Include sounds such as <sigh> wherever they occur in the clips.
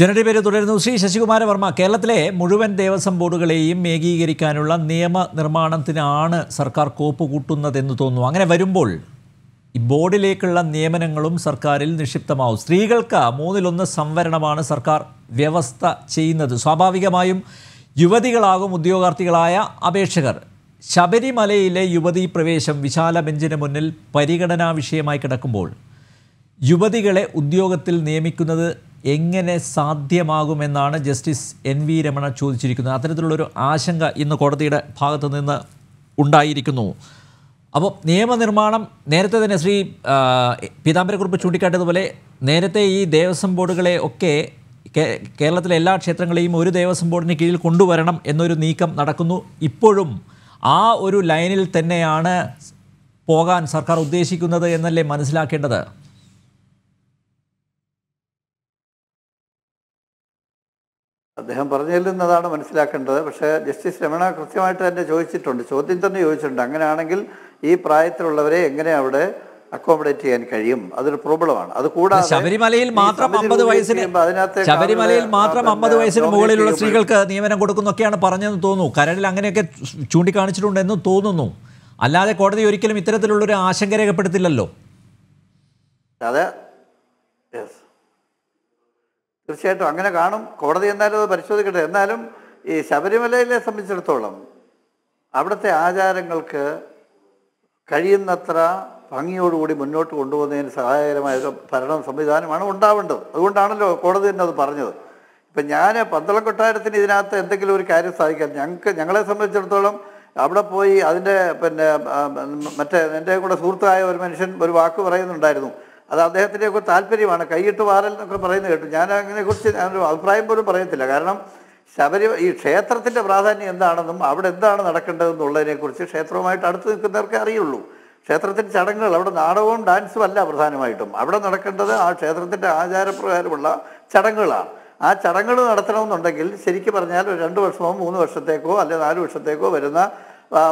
ജനറി പേര് തുടരുന്നു ശ്രീ ശശികുമാര വർമ്മ കേരളത്തിലെ മുഴുവൻ ദേവസ്വം ബോർഡുകളെയും ഏകീകരിക്കാനുള്ള നിയമ നിർമ്മാണത്തിനാണ് സർക്കാർ കോപ്പ് കൂട്ടുന്നതെന്ന് തോന്നുന്നു അങ്ങനെ വരുമ്പോൾ ഈ ബോർഡിലേക്കുള്ള നിയമനങ്ങളും സർക്കാരിൽ നിക്ഷിപ്തമാവും സ്ത്രീകൾക്ക് മൂന്നിലൊന്ന് സംവരണമാണ് സർക്കാർ വ്യവസ്ഥ ചെയ്യുന്നത് സ്വാഭാവികമായും യുവതികളാകും ഉദ്യോഗാർത്ഥികളായ അപേക്ഷകർ ശബരിമലയിലെ യുവതി പ്രവേശം വിശാല ബെഞ്ചിന് മുന്നിൽ പരിഗണനാ വിഷയമായി കിടക്കുമ്പോൾ യുവതികളെ ഉദ്യോഗത്തിൽ നിയമിക്കുന്നത് എങ്ങനെ സാധ്യമാകുമെന്നാണ് ജസ്റ്റിസ് എൻ വി രമണ ചോദിച്ചിരിക്കുന്നത് അത്തരത്തിലുള്ളൊരു ആശങ്ക ഇന്ന് കോടതിയുടെ ഭാഗത്തു നിന്ന് ഉണ്ടായിരിക്കുന്നു അപ്പോൾ നിയമനിർമ്മാണം നേരത്തെ തന്നെ ശ്രീ പീതാംബരക്കുറിപ്പ് ചൂണ്ടിക്കാട്ടിയതുപോലെ നേരത്തെ ഈ ദേവസ്വം ബോർഡുകളെ ഒക്കെ കേരളത്തിലെ എല്ലാ ക്ഷേത്രങ്ങളെയും ഒരു ദേവസ്വം ബോർഡിന് കീഴിൽ കൊണ്ടുവരണം എന്നൊരു നീക്കം നടക്കുന്നു ഇപ്പോഴും ആ ഒരു ലൈനിൽ തന്നെയാണ് പോകാൻ സർക്കാർ ഉദ്ദേശിക്കുന്നത് എന്നല്ലേ മനസ്സിലാക്കേണ്ടത് അദ്ദേഹം പറഞ്ഞില്ലെന്നതാണ് മനസ്സിലാക്കേണ്ടത് പക്ഷേ ജസ്റ്റിസ് രമണ കൃത്യമായിട്ട് തന്നെ ചോദിച്ചിട്ടുണ്ട് ചോദ്യം തന്നെ ചോദിച്ചിട്ടുണ്ട് അങ്ങനെയാണെങ്കിൽ ഈ പ്രായത്തിലുള്ളവരെ എങ്ങനെ അവിടെ അക്കോമഡേറ്റ് ചെയ്യാൻ കഴിയും അതൊരു പ്രോബ്ലമാണ് അത് കൂടാതെ ശബരിമലയിൽ മാത്രം അമ്പത് വയസ്സിന് ശബരിമലയിൽ മാത്രം അമ്പത് വയസ്സിന് മുകളിലുള്ള സ്ത്രീകൾക്ക് നിയമനം കൊടുക്കുന്നൊക്കെയാണ് പറഞ്ഞെന്ന് തോന്നുന്നു കരടിൽ അങ്ങനെയൊക്കെ ചൂണ്ടിക്കാണിച്ചിട്ടുണ്ടെന്ന് തോന്നുന്നു അല്ലാതെ കോടതി ഒരിക്കലും ഇത്തരത്തിലുള്ളൊരു ആശങ്ക രേഖപ്പെടുത്തില്ലല്ലോ അതെ തീർച്ചയായിട്ടും അങ്ങനെ കാണും കോടതി എന്തായാലും അത് പരിശോധിക്കട്ടെ എന്നാലും ഈ ശബരിമലയിലെ സംബന്ധിച്ചിടത്തോളം അവിടുത്തെ ആചാരങ്ങൾക്ക് കഴിയുന്നത്ര ഭംഗിയോടുകൂടി മുന്നോട്ട് കൊണ്ടുപോകുന്നതിന് സഹായകരമായ ഭരണ സംവിധാനമാണ് ഉണ്ടാവേണ്ടത് അതുകൊണ്ടാണല്ലോ കോടതി തന്നെ അത് പറഞ്ഞത് ഇപ്പം ഞാൻ പന്തളം കൊട്ടാരത്തിന് ഇതിനകത്ത് എന്തെങ്കിലും ഒരു കാര്യം സാധിക്കാം ഞങ്ങൾക്ക് ഞങ്ങളെ സംബന്ധിച്ചിടത്തോളം അവിടെ പോയി അതിൻ്റെ പിന്നെ മറ്റേ എൻ്റെ കൂടെ സുഹൃത്തായ ഒരു മനുഷ്യൻ ഒരു വാക്ക് പറയുന്നുണ്ടായിരുന്നു അത് അദ്ദേഹത്തിൻ്റെയൊക്കെ താല്പര്യമാണ് കൈയിട്ട് വാറൽ എന്നൊക്കെ പറയുന്നത് കേട്ടു ഞാൻ അതിനെക്കുറിച്ച് ഞാനൊരു അഭിപ്രായം പോലും പറയത്തില്ല കാരണം ശബരി ഈ ക്ഷേത്രത്തിൻ്റെ പ്രാധാന്യം എന്താണെന്നും അവിടെ എന്താണ് നടക്കേണ്ടതെന്നുള്ളതിനെക്കുറിച്ച് ക്ഷേത്രവുമായിട്ട് അടുത്ത് നിൽക്കുന്നവർക്കേ അറിയുള്ളൂ ക്ഷേത്രത്തിൻ്റെ ചടങ്ങുകൾ അവിടെ നാടകവും ഡാൻസും അല്ല പ്രധാനമായിട്ടും അവിടെ നടക്കേണ്ടത് ആ ക്ഷേത്രത്തിൻ്റെ ആചാരപ്രകാരമുള്ള ചടങ്ങുകളാണ് ആ ചടങ്ങുകൾ നടത്തണമെന്നുണ്ടെങ്കിൽ ശരിക്കും പറഞ്ഞാൽ ഒരു രണ്ട് വർഷമോ മൂന്ന് വർഷത്തേക്കോ അല്ലെ നാല് വർഷത്തേക്കോ വരുന്ന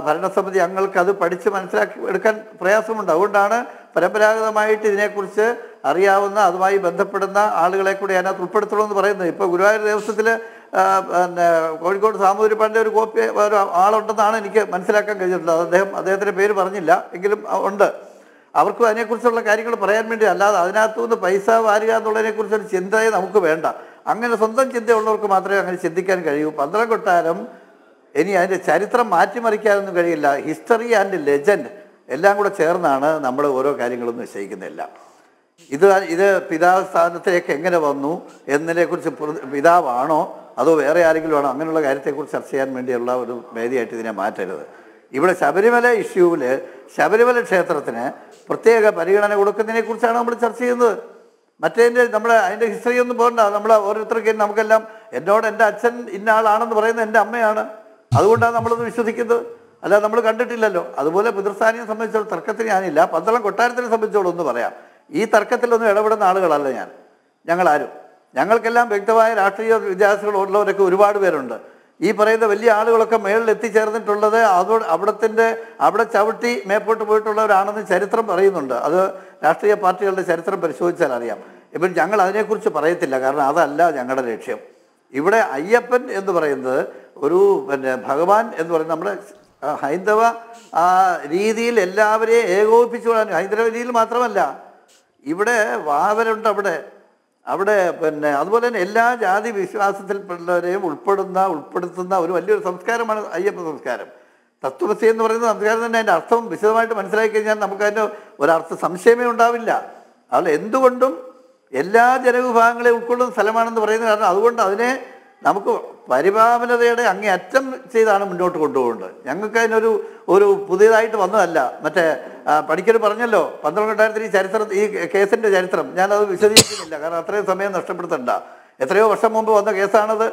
ഭരണസമിതി അങ്ങൾക്ക് അത് പഠിച്ച് മനസ്സിലാക്കി എടുക്കാൻ പ്രയാസമുണ്ട് അതുകൊണ്ടാണ് പരമ്പരാഗതമായിട്ട് ഇതിനെക്കുറിച്ച് അറിയാവുന്ന അതുമായി ബന്ധപ്പെടുന്ന ആളുകളെ കൂടി അതിനകത്ത് ഉൾപ്പെടുത്തണമെന്ന് എന്ന് പറയുന്നത് ഇപ്പൊ ഗുരുവായൂർ ദേവസ്വത്തിൽ പിന്നെ കോഴിക്കോട് സാമൂതിരിപ്പാടിൻ്റെ ഒരു കോപ്പി ഒരു ആളുണ്ടെന്നാണ് എനിക്ക് മനസ്സിലാക്കാൻ കഴിഞ്ഞിട്ടുള്ളത് അദ്ദേഹം അദ്ദേഹത്തിൻ്റെ പേര് പറഞ്ഞില്ല എങ്കിലും ഉണ്ട് അവർക്കും അതിനെക്കുറിച്ചുള്ള കാര്യങ്ങൾ പറയാൻ വേണ്ടി അല്ലാതെ അതിനകത്തു നിന്ന് പൈസ വാരുക കുറിച്ചൊരു ചിന്തയെ നമുക്ക് വേണ്ട അങ്ങനെ സ്വന്തം ചിന്തയുള്ളവർക്ക് മാത്രമേ അങ്ങനെ ചിന്തിക്കാൻ കഴിയൂ പന്ത്രം കൊട്ടാരം ഇനി അതിൻ്റെ ചരിത്രം മാറ്റിമറിക്കാനൊന്നും കഴിയില്ല ഹിസ്റ്ററി ആൻഡ് ലെജൻഡ് എല്ലാം കൂടെ ചേർന്നാണ് നമ്മൾ ഓരോ കാര്യങ്ങളും നിശ്ചയിക്കുന്നതെല്ലാം ഇത് ഇത് പിതാവ് സ്ഥാനത്തിലേക്ക് എങ്ങനെ വന്നു എന്നതിനെക്കുറിച്ച് പിതാവാണോ അതോ വേറെ ആരെങ്കിലും ആണോ അങ്ങനെയുള്ള കാര്യത്തെക്കുറിച്ച് ചർച്ച ചെയ്യാൻ വേണ്ടിയുള്ള ഒരു വേദിയായിട്ട് ഇതിനെ മാറ്റരുത് ഇവിടെ ശബരിമല ഇഷ്യൂവിൽ ശബരിമല ക്ഷേത്രത്തിന് പ്രത്യേക പരിഗണന കൊടുക്കുന്നതിനെ കുറിച്ചാണ് നമ്മൾ ചർച്ച ചെയ്യുന്നത് മറ്റേതിൻ്റെ നമ്മൾ അതിൻ്റെ ഹിസ്റ്ററി ഒന്നും പോകണ്ട നമ്മൾ ഓരോരുത്തർക്കും നമുക്കെല്ലാം എന്നോട് എൻ്റെ അച്ഛൻ ഇന്ന ആളാണെന്ന് പറയുന്നത് എൻ്റെ അമ്മയാണ് അതുകൊണ്ടാണ് നമ്മളത് വിശ്വസിക്കുന്നത് അല്ല നമ്മൾ കണ്ടിട്ടില്ലല്ലോ അതുപോലെ പിതൃസ്ഥാനിയെ സംബന്ധിച്ചോളം തർക്കത്തിന് ഞാനില്ല പന്തളം കൊട്ടാരത്തിനെ സംബന്ധിച്ചോളം ഒന്ന് പറയാം ഈ തർക്കത്തിലൊന്നും ഇടപെടുന്ന ആളുകളല്ല ഞാൻ ഞങ്ങളാരും ഞങ്ങൾക്കെല്ലാം വ്യക്തമായ രാഷ്ട്രീയ വ്യത്യാസങ്ങളുള്ളവരൊക്കെ ഒരുപാട് പേരുണ്ട് ഈ പറയുന്ന വലിയ ആളുകളൊക്കെ മേളിൽ എത്തിച്ചേർന്നിട്ടുള്ളത് അതോട് അവിടത്തിൻ്റെ അവിടെ ചവിട്ടി മേപ്പോട്ട് പോയിട്ടുള്ളവരാണെന്ന് ചരിത്രം പറയുന്നുണ്ട് അത് രാഷ്ട്രീയ പാർട്ടികളുടെ ചരിത്രം പരിശോധിച്ചാൽ അറിയാം ഇപ്പൊ ഞങ്ങൾ അതിനെക്കുറിച്ച് പറയത്തില്ല കാരണം അതല്ല ഞങ്ങളുടെ ലക്ഷ്യം ഇവിടെ അയ്യപ്പൻ എന്ന് പറയുന്നത് ഒരു പിന്നെ ഭഗവാൻ എന്ന് പറയുന്നത് നമ്മുടെ ഹൈന്ദവ ആ രീതിയിൽ എല്ലാവരെയും ഏകോപിപ്പിച്ചു വിടാൻ ഹൈന്ദവ രീതിയിൽ മാത്രമല്ല ഇവിടെ വാവരുണ്ട് അവിടെ അവിടെ പിന്നെ അതുപോലെ തന്നെ എല്ലാ ജാതി വിശ്വാസത്തിൽപ്പെട്ടവരെയും ഉൾപ്പെടുന്ന ഉൾപ്പെടുത്തുന്ന ഒരു വലിയൊരു സംസ്കാരമാണ് അയ്യപ്പ സംസ്കാരം തത്വസി എന്ന് പറയുന്ന സംസ്കാരം തന്നെ അതിൻ്റെ അർത്ഥം വിശദമായിട്ട് മനസ്സിലാക്കി കഴിഞ്ഞാൽ നമുക്കതിൻ്റെ ഒരർത്ഥ സംശയമേ ഉണ്ടാവില്ല അതുപോലെ എന്തുകൊണ്ടും എല്ലാ ജനവിഭാഗങ്ങളെ ഉൾക്കൊള്ളുന്ന സ്ഥലമാണെന്ന് പറയുന്ന കാരണം അതുകൊണ്ട് അതിനെ നമുക്ക് പരിപാവനതയുടെ അങ്ങേ അറ്റം ചെയ്താണ് മുന്നോട്ട് കൊണ്ടുപോകേണ്ടത് ഞങ്ങൾക്ക് അതിനൊരു ഒരു പുതിയതായിട്ട് വന്നതല്ല മറ്റേ പണിക്കർ പറഞ്ഞല്ലോ പന്ത്രണ്ട് രണ്ടായിരത്തി ഈ ചരിത്രം ഈ കേസിൻ്റെ ചരിത്രം ഞാനത് വിശദീകരിക്കുന്നില്ല കാരണം അത്രയും സമയം നഷ്ടപ്പെടുത്തണ്ട എത്രയോ വർഷം മുമ്പ് വന്ന കേസാണത്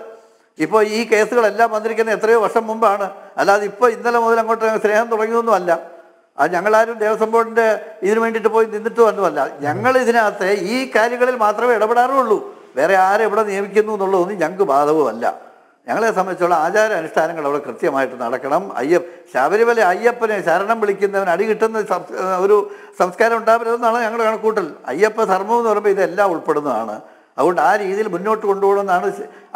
ഇപ്പോൾ ഈ കേസുകളെല്ലാം വന്നിരിക്കുന്നത് എത്രയോ വർഷം മുമ്പാണ് അല്ലാതെ ഇപ്പോൾ ഇന്നലെ മുതൽ അങ്ങോട്ട് സ്നേഹം തുടങ്ങിയൊന്നുമല്ല അത് ഞങ്ങളാരും ദേവസ്വം ബോർഡിൻ്റെ ഇതിനു വേണ്ടിയിട്ട് പോയി നിന്നിട്ടും ഒന്നുമല്ല ഞങ്ങൾ ഇതിനകത്ത് ഈ കാര്യങ്ങളിൽ മാത്രമേ ഇടപെടാറുള്ളൂ വേറെ ആരെവിടെ നിയമിക്കുന്നു എന്നുള്ളതൊന്നും ഞങ്ങൾക്ക് ബാധകവുമല്ല ഞങ്ങളെ സംബന്ധിച്ചുള്ള ആചാര അനുഷ്ഠാനങ്ങൾ അവിടെ കൃത്യമായിട്ട് നടക്കണം അയ്യപ്പ ശബരിമല അയ്യപ്പനെ ശരണം വിളിക്കുന്നവൻ അടി കിട്ടുന്ന ഒരു സംസ്കാരം ഉണ്ടാവരുതെന്നാണ് ഞങ്ങളുടെ കണക്കൂട്ടൽ അയ്യപ്പ ധർമ്മം എന്ന് പറയുമ്പോൾ ഇതെല്ലാം ഉൾപ്പെടുന്നതാണ് അതുകൊണ്ട് ആ രീതിയിൽ മുന്നോട്ട് കൊണ്ടുപോകണമെന്നാണ്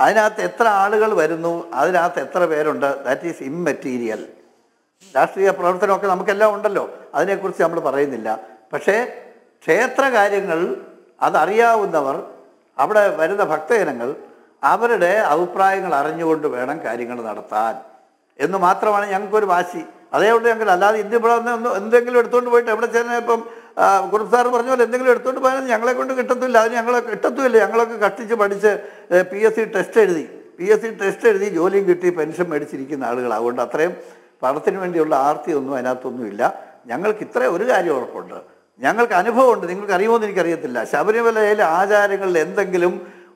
അതിനകത്ത് എത്ര ആളുകൾ വരുന്നു അതിനകത്ത് എത്ര പേരുണ്ട് ദാറ്റ് ഈസ് ഇമ്മെറ്റീരിയൽ രാഷ്ട്രീയ പ്രവർത്തനമൊക്കെ നമുക്കെല്ലാം ഉണ്ടല്ലോ അതിനെക്കുറിച്ച് നമ്മൾ പറയുന്നില്ല പക്ഷേ ക്ഷേത്ര കാര്യങ്ങൾ അതറിയാവുന്നവർ അവിടെ വരുന്ന ഭക്തജനങ്ങൾ അവരുടെ അഭിപ്രായങ്ങൾ അറിഞ്ഞുകൊണ്ട് വേണം കാര്യങ്ങൾ നടത്താൻ എന്ന് മാത്രമാണ് ഞങ്ങൾക്കൊരു വാശി അതേപോലെ ഞങ്ങൾ അല്ലാതെ ഇന്ത്യ ഇവിടെ ഒന്ന് എന്തെങ്കിലും എടുത്തുകൊണ്ട് പോയിട്ട് എവിടെ ചെന്നാൽ ഇപ്പം കുറുപ്പ് സാർ പറഞ്ഞ പോലെ എന്തെങ്കിലും എടുത്തുകൊണ്ട് പോയാൽ ഞങ്ങളെ കൊണ്ട് കിട്ടത്തില്ല അത് ഞങ്ങളെ കിട്ടത്തുമില്ല ഞങ്ങളൊക്കെ കഷ്ടിച്ച് പഠിച്ച് പി എസ് സി ടെസ്റ്റ് എഴുതി പി എസ് സി ടെസ്റ്റ് എഴുതി ജോലിയും കിട്ടി പെൻഷൻ മേടിച്ചിരിക്കുന്ന ആളുകൾ അതുകൊണ്ട് അത്രയും പണത്തിന് വേണ്ടിയുള്ള ആർത്തിയൊന്നും അതിനകത്തൊന്നുമില്ല ഞങ്ങൾക്ക് ഇത്രയും ഒരു കാര്യം ഉറപ്പുണ്ട് ഞങ്ങൾക്ക് അനുഭവമുണ്ട് നിങ്ങൾക്ക് അറിയുമോ എന്ന് എനിക്കറിയത്തില്ല ശബരിമലയിലെ ആചാരങ്ങളിൽ എന്തെങ്കിലും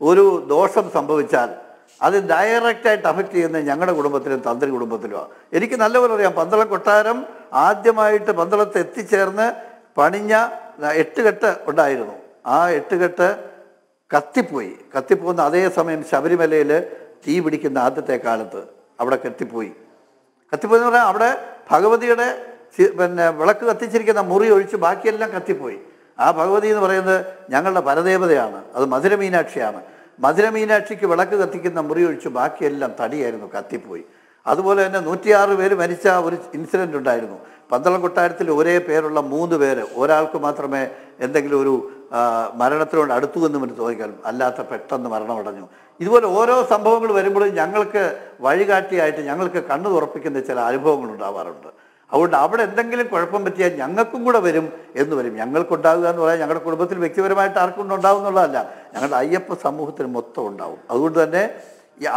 ഒരു ദോഷം സംഭവിച്ചാൽ അത് ഡയറക്റ്റായിട്ട് അഫക്റ്റ് ചെയ്യുന്നത് ഞങ്ങളുടെ കുടുംബത്തിലും തന്ത്രി കുടുംബത്തിലുമാണ് എനിക്ക് നല്ലപോലെ അറിയാം പന്തളം കൊട്ടാരം ആദ്യമായിട്ട് പന്തളത്ത് എത്തിച്ചേർന്ന് പണിഞ്ഞ എട്ടുകെട്ട് ഉണ്ടായിരുന്നു ആ എട്ടുകെട്ട് കത്തിപ്പോയി കത്തിപ്പോകുന്ന അതേ സമയം ശബരിമലയിൽ തീ പിടിക്കുന്ന ആദ്യത്തെ കാലത്ത് അവിടെ കത്തിപ്പോയി കത്തിപ്പോയി എന്ന് പറഞ്ഞാൽ അവിടെ ഭഗവതിയുടെ പിന്നെ വിളക്ക് കത്തിച്ചിരിക്കുന്ന മുറി ഒഴിച്ച് ബാക്കിയെല്ലാം കത്തിപ്പോയി ആ ഭഗവതി എന്ന് പറയുന്നത് ഞങ്ങളുടെ പരദേവതയാണ് അത് മധുര മീനാക്ഷിയാണ് മധുര മീനാക്ഷിക്ക് വിളക്ക് കത്തിക്കുന്ന മുറി ഒഴിച്ച് ബാക്കിയെല്ലാം തടിയായിരുന്നു കത്തിപ്പോയി അതുപോലെ തന്നെ നൂറ്റിയാറ് പേര് മരിച്ച ഒരു ഇൻസിഡൻ്റ് ഉണ്ടായിരുന്നു പന്തളം കൊട്ടാരത്തിൽ ഒരേ പേരുള്ള മൂന്ന് പേര് ഒരാൾക്ക് മാത്രമേ എന്തെങ്കിലും ഒരു മരണത്തിനോട് അടുത്തു എന്ന് പിന്നെ തോന്നിക്കാൻ അല്ലാത്ത പെട്ടെന്ന് മരണമടഞ്ഞു ഇതുപോലെ ഓരോ സംഭവങ്ങൾ വരുമ്പോഴും ഞങ്ങൾക്ക് വഴികാട്ടിയായിട്ട് ഞങ്ങൾക്ക് കണ്ണു തുറപ്പിക്കുന്ന ചില അനുഭവങ്ങൾ ഉണ്ടാവാറുണ്ട് അതുകൊണ്ട് അവിടെ എന്തെങ്കിലും കുഴപ്പം പറ്റിയാൽ ഞങ്ങൾക്കും കൂടെ വരും എന്ന് വരും ഞങ്ങൾക്കുണ്ടാകുക എന്ന് പറയാൻ ഞങ്ങളുടെ കുടുംബത്തിൽ വ്യക്തിപരമായിട്ട് ആർക്കും ഉണ്ടാവും എന്നുള്ളതല്ല ഞങ്ങളുടെ അയ്യപ്പ സമൂഹത്തിന് മൊത്തം ഉണ്ടാവും അതുകൊണ്ട് തന്നെ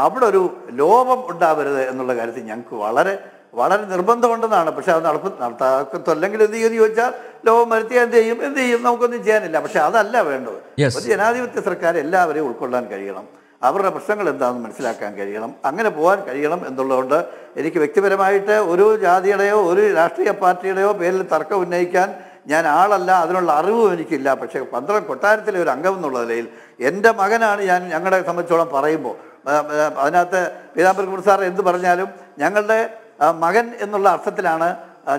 അവിടെ ഒരു ലോപം ഉണ്ടാവരുത് എന്നുള്ള കാര്യത്തിൽ ഞങ്ങൾക്ക് വളരെ വളരെ നിർബന്ധമുണ്ടെന്നാണ് പക്ഷെ അത് നടപ്പ് നടത്താക്കത്തല്ലെങ്കിൽ എന്ത് ചെയ്യുമെന്ന് ചോദിച്ചാൽ ലോകം വരുത്തിയാൽ എന്ത് ചെയ്യും എന്ത് ചെയ്യും നമുക്കൊന്നും ചെയ്യാനില്ല പക്ഷെ അതല്ല വേണ്ടത് ഒരു ജനാധിപത്യ സർക്കാർ എല്ലാവരെയും ഉൾക്കൊള്ളാൻ കഴിയണം അവരുടെ പ്രശ്നങ്ങൾ എന്താണെന്ന് മനസ്സിലാക്കാൻ കഴിയണം അങ്ങനെ പോകാൻ കഴിയണം എന്നുള്ളതുകൊണ്ട് എനിക്ക് വ്യക്തിപരമായിട്ട് ഒരു ജാതിയുടെയോ ഒരു രാഷ്ട്രീയ പാർട്ടിയുടെയോ പേരിൽ തർക്കം ഉന്നയിക്കാൻ ഞാൻ ആളല്ല അതിനുള്ള അറിവും എനിക്കില്ല പക്ഷേ പന്ത്രണ്ട് കൊട്ടാരത്തിലെ ഒരു അംഗം എന്നുള്ള നിലയിൽ എൻ്റെ മകനാണ് ഞാൻ ഞങ്ങളെ സംബന്ധിച്ചോളം പറയുമ്പോൾ അതിനകത്ത് കുമാർ സാർ എന്ത് പറഞ്ഞാലും ഞങ്ങളുടെ മകൻ എന്നുള്ള അർത്ഥത്തിലാണ്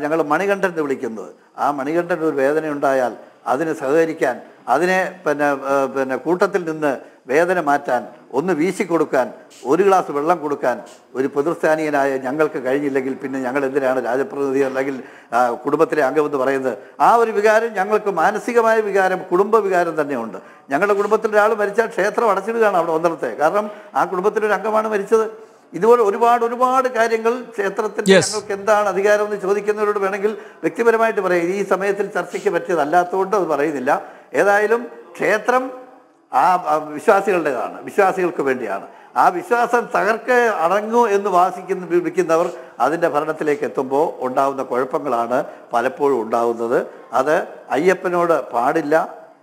ഞങ്ങൾ മണികണ്ഠൻ എന്ന് വിളിക്കുന്നത് ആ മണികണ്ഠൻ ഒരു വേദന ഉണ്ടായാൽ അതിനെ സഹകരിക്കാൻ അതിനെ പിന്നെ പിന്നെ കൂട്ടത്തിൽ നിന്ന് വേദന മാറ്റാൻ ഒന്ന് വീശി കൊടുക്കാൻ ഒരു ഗ്ലാസ് വെള്ളം കൊടുക്കാൻ ഒരു പിതൃസ്ഥാനീയനായ ഞങ്ങൾക്ക് കഴിഞ്ഞില്ലെങ്കിൽ പിന്നെ ഞങ്ങൾ എന്തിനാണ് രാജപ്രതിനിധി അല്ലെങ്കിൽ കുടുംബത്തിലെ അംഗമെന്ന് പറയുന്നത് ആ ഒരു വികാരം ഞങ്ങൾക്ക് മാനസികമായ വികാരം കുടുംബ വികാരം തന്നെയുണ്ട് ഞങ്ങളുടെ കുടുംബത്തിൽ ഒരാൾ മരിച്ചാൽ ക്ഷേത്രം അടച്ചിടുകയാണ് അവിടെ ഒന്നിടത്തെ കാരണം ആ കുടുംബത്തിലൊരു അംഗമാണ് മരിച്ചത് ഇതുപോലെ ഒരുപാട് ഒരുപാട് കാര്യങ്ങൾ ക്ഷേത്രത്തിന്റെ ഞങ്ങൾക്ക് എന്താണ് അധികാരം എന്ന് ചോദിക്കുന്നവരോട് വേണമെങ്കിൽ വ്യക്തിപരമായിട്ട് പറയും ഈ സമയത്തിൽ ചർച്ചയ്ക്ക് പറ്റിയതല്ലാത്തതുകൊണ്ട് അത് പറയുന്നില്ല ഏതായാലും ക്ഷേത്രം ആ വിശ്വാസികളുടേതാണ് വിശ്വാസികൾക്ക് വേണ്ടിയാണ് ആ വിശ്വാസം തകർക്ക് അടങ്ങൂ എന്ന് വാസിക്കുന്ന വിളിക്കുന്നവർ അതിൻ്റെ ഭരണത്തിലേക്ക് എത്തുമ്പോൾ ഉണ്ടാകുന്ന കുഴപ്പങ്ങളാണ് പലപ്പോഴും ഉണ്ടാകുന്നത് അത് അയ്യപ്പനോട് പാടില്ല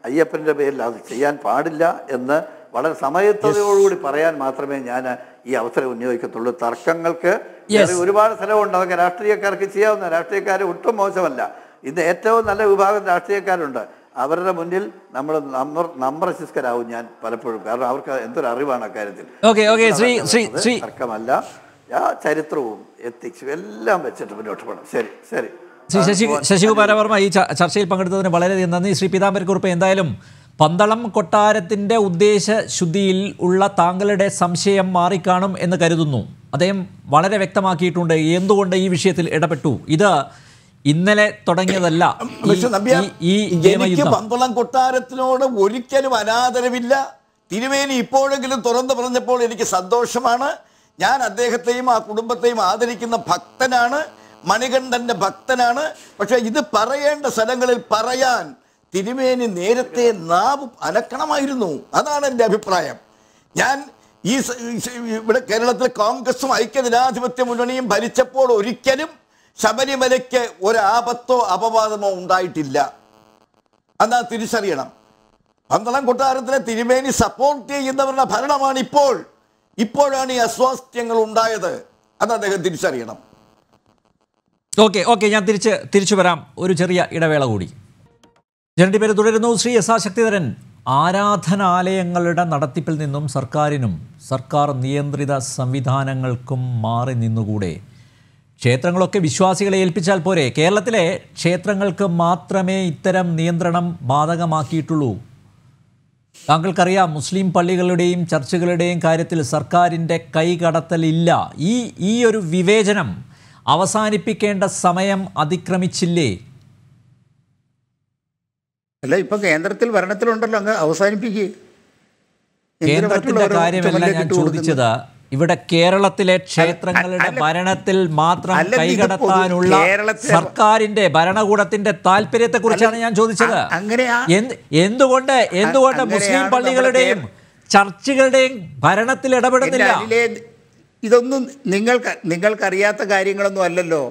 അയ്യപ്പൻ്റെ പേരിൽ അത് ചെയ്യാൻ പാടില്ല എന്ന് വളരെ സമയത്തോടുകൂടി പറയാൻ മാത്രമേ ഞാൻ ഈ അവസരം ഉന്നയോഗിക്കത്തുള്ളൂ തർക്കങ്ങൾക്ക് ഒരുപാട് സ്ഥലമുണ്ട് അതൊക്കെ രാഷ്ട്രീയക്കാർക്ക് ചെയ്യാവുന്ന രാഷ്ട്രീയക്കാർ ഒട്ടും മോശമല്ല ഇന്ന് ഏറ്റവും നല്ല വിഭാഗം രാഷ്ട്രീയക്കാരുണ്ട് അവരുടെ മുന്നിൽ നമ്മൾ നമ്പർ ഞാൻ പലപ്പോഴും കാരണം അവർക്ക് എന്തൊരു അറിവാണ് അക്കാര്യത്തിൽ തർക്കമല്ല ആ ചരിത്രവും എത്തിക്സും എല്ലാം വെച്ചിട്ട് മുന്നോട്ട് പോകണം ശരി ശരി ശ്രീ ശശി ശശികുമാരവർമ്മ ഈ ചർച്ചയിൽ പങ്കെടുത്തതിന് വളരെയധികം നന്ദി ശ്രീ പീതാംബരക്കുറിപ്പ് എന്തായാലും പന്തളം കൊട്ടാരത്തിൻ്റെ ഉദ്ദേശ ശുദ്ധിയിൽ ഉള്ള താങ്കളുടെ സംശയം മാറിക്കാണും എന്ന് കരുതുന്നു അദ്ദേഹം വളരെ വ്യക്തമാക്കിയിട്ടുണ്ട് എന്തുകൊണ്ട് ഈ വിഷയത്തിൽ ഇടപെട്ടു ഇത് ഇന്നലെ തുടങ്ങിയതല്ല ഈ പന്തളം കൊട്ടാരത്തിനോട് ഒരിക്കലും അനാദരവില്ല തിരുമേനി ഇപ്പോഴെങ്കിലും തുറന്നു പറഞ്ഞപ്പോൾ എനിക്ക് സന്തോഷമാണ് ഞാൻ അദ്ദേഹത്തെയും ആ കുടുംബത്തെയും ആദരിക്കുന്ന ഭക്തനാണ് മണികണ്ഠന്റെ ഭക്തനാണ് പക്ഷേ ഇത് പറയേണ്ട സ്ഥലങ്ങളിൽ പറയാൻ തിരുമേനി നേരത്തെ നാവ് അലക്കണമായിരുന്നു അതാണ് എൻ്റെ അഭിപ്രായം ഞാൻ ഈ ഇവിടെ കേരളത്തിൽ കോൺഗ്രസും ജനാധിപത്യ മുന്നണിയും ഭരിച്ചപ്പോൾ ഒരിക്കലും ശബരിമലയ്ക്ക് ഒരാപത്തോ അപവാദമോ ഉണ്ടായിട്ടില്ല എന്നാ തിരിച്ചറിയണം പന്തളം കൊട്ടാരത്തിലെ തിരുമേനി സപ്പോർട്ട് ചെയ്യുന്നവരുടെ ഭരണമാണ് ഇപ്പോൾ ഇപ്പോഴാണ് ഈ അസ്വാസ്ഥ്യങ്ങൾ ഉണ്ടായത് അത് അദ്ദേഹം തിരിച്ചറിയണം ഓക്കെ ഓക്കെ ഞാൻ തിരിച്ച് തിരിച്ചു വരാം ഒരു ചെറിയ ഇടവേള കൂടി ജനടി പേര് തുടരുന്നു ശ്രീ എസ് ആ ശക്തിധരൻ ആരാധനാലയങ്ങളുടെ നടത്തിപ്പിൽ നിന്നും സർക്കാരിനും സർക്കാർ നിയന്ത്രിത സംവിധാനങ്ങൾക്കും മാറി നിന്നുകൂടെ ക്ഷേത്രങ്ങളൊക്കെ വിശ്വാസികളെ ഏൽപ്പിച്ചാൽ പോരെ കേരളത്തിലെ ക്ഷേത്രങ്ങൾക്ക് മാത്രമേ ഇത്തരം നിയന്ത്രണം ബാധകമാക്കിയിട്ടുള്ളൂ താങ്കൾക്കറിയാം മുസ്ലിം പള്ളികളുടെയും ചർച്ചുകളുടെയും കാര്യത്തിൽ സർക്കാരിൻ്റെ കൈകടത്തലില്ല ഈ ഈ ഒരു വിവേചനം അവസാനിപ്പിക്കേണ്ട സമയം അതിക്രമിച്ചില്ലേ അല്ല ഇപ്പൊ കേന്ദ്രത്തിൽ ഭരണത്തിലുണ്ടല്ലോ അങ്ങ് അവസാനിപ്പിക്കുക കേന്ദ്രത്തിന്റെ കാര്യമല്ല ഞാൻ ചോദിച്ചത് ഇവിടെ കേരളത്തിലെ ക്ഷേത്രങ്ങളുടെ ഭരണത്തിൽ മാത്രം കൈകടത്താനുള്ള സർക്കാരിന്റെ ഭരണകൂടത്തിന്റെ താല്പര്യത്തെ കുറിച്ചാണ് ഞാൻ ചോദിച്ചത് എന്തുകൊണ്ട് എന്തുകൊണ്ട് മുസ്ലിം പള്ളികളുടെയും ചർച്ചുകളുടെയും ഭരണത്തിൽ ഇടപെടുന്നില്ല ഇതൊന്നും നിങ്ങൾക്ക് നിങ്ങൾക്കറിയാത്ത കാര്യങ്ങളൊന്നും അല്ലല്ലോ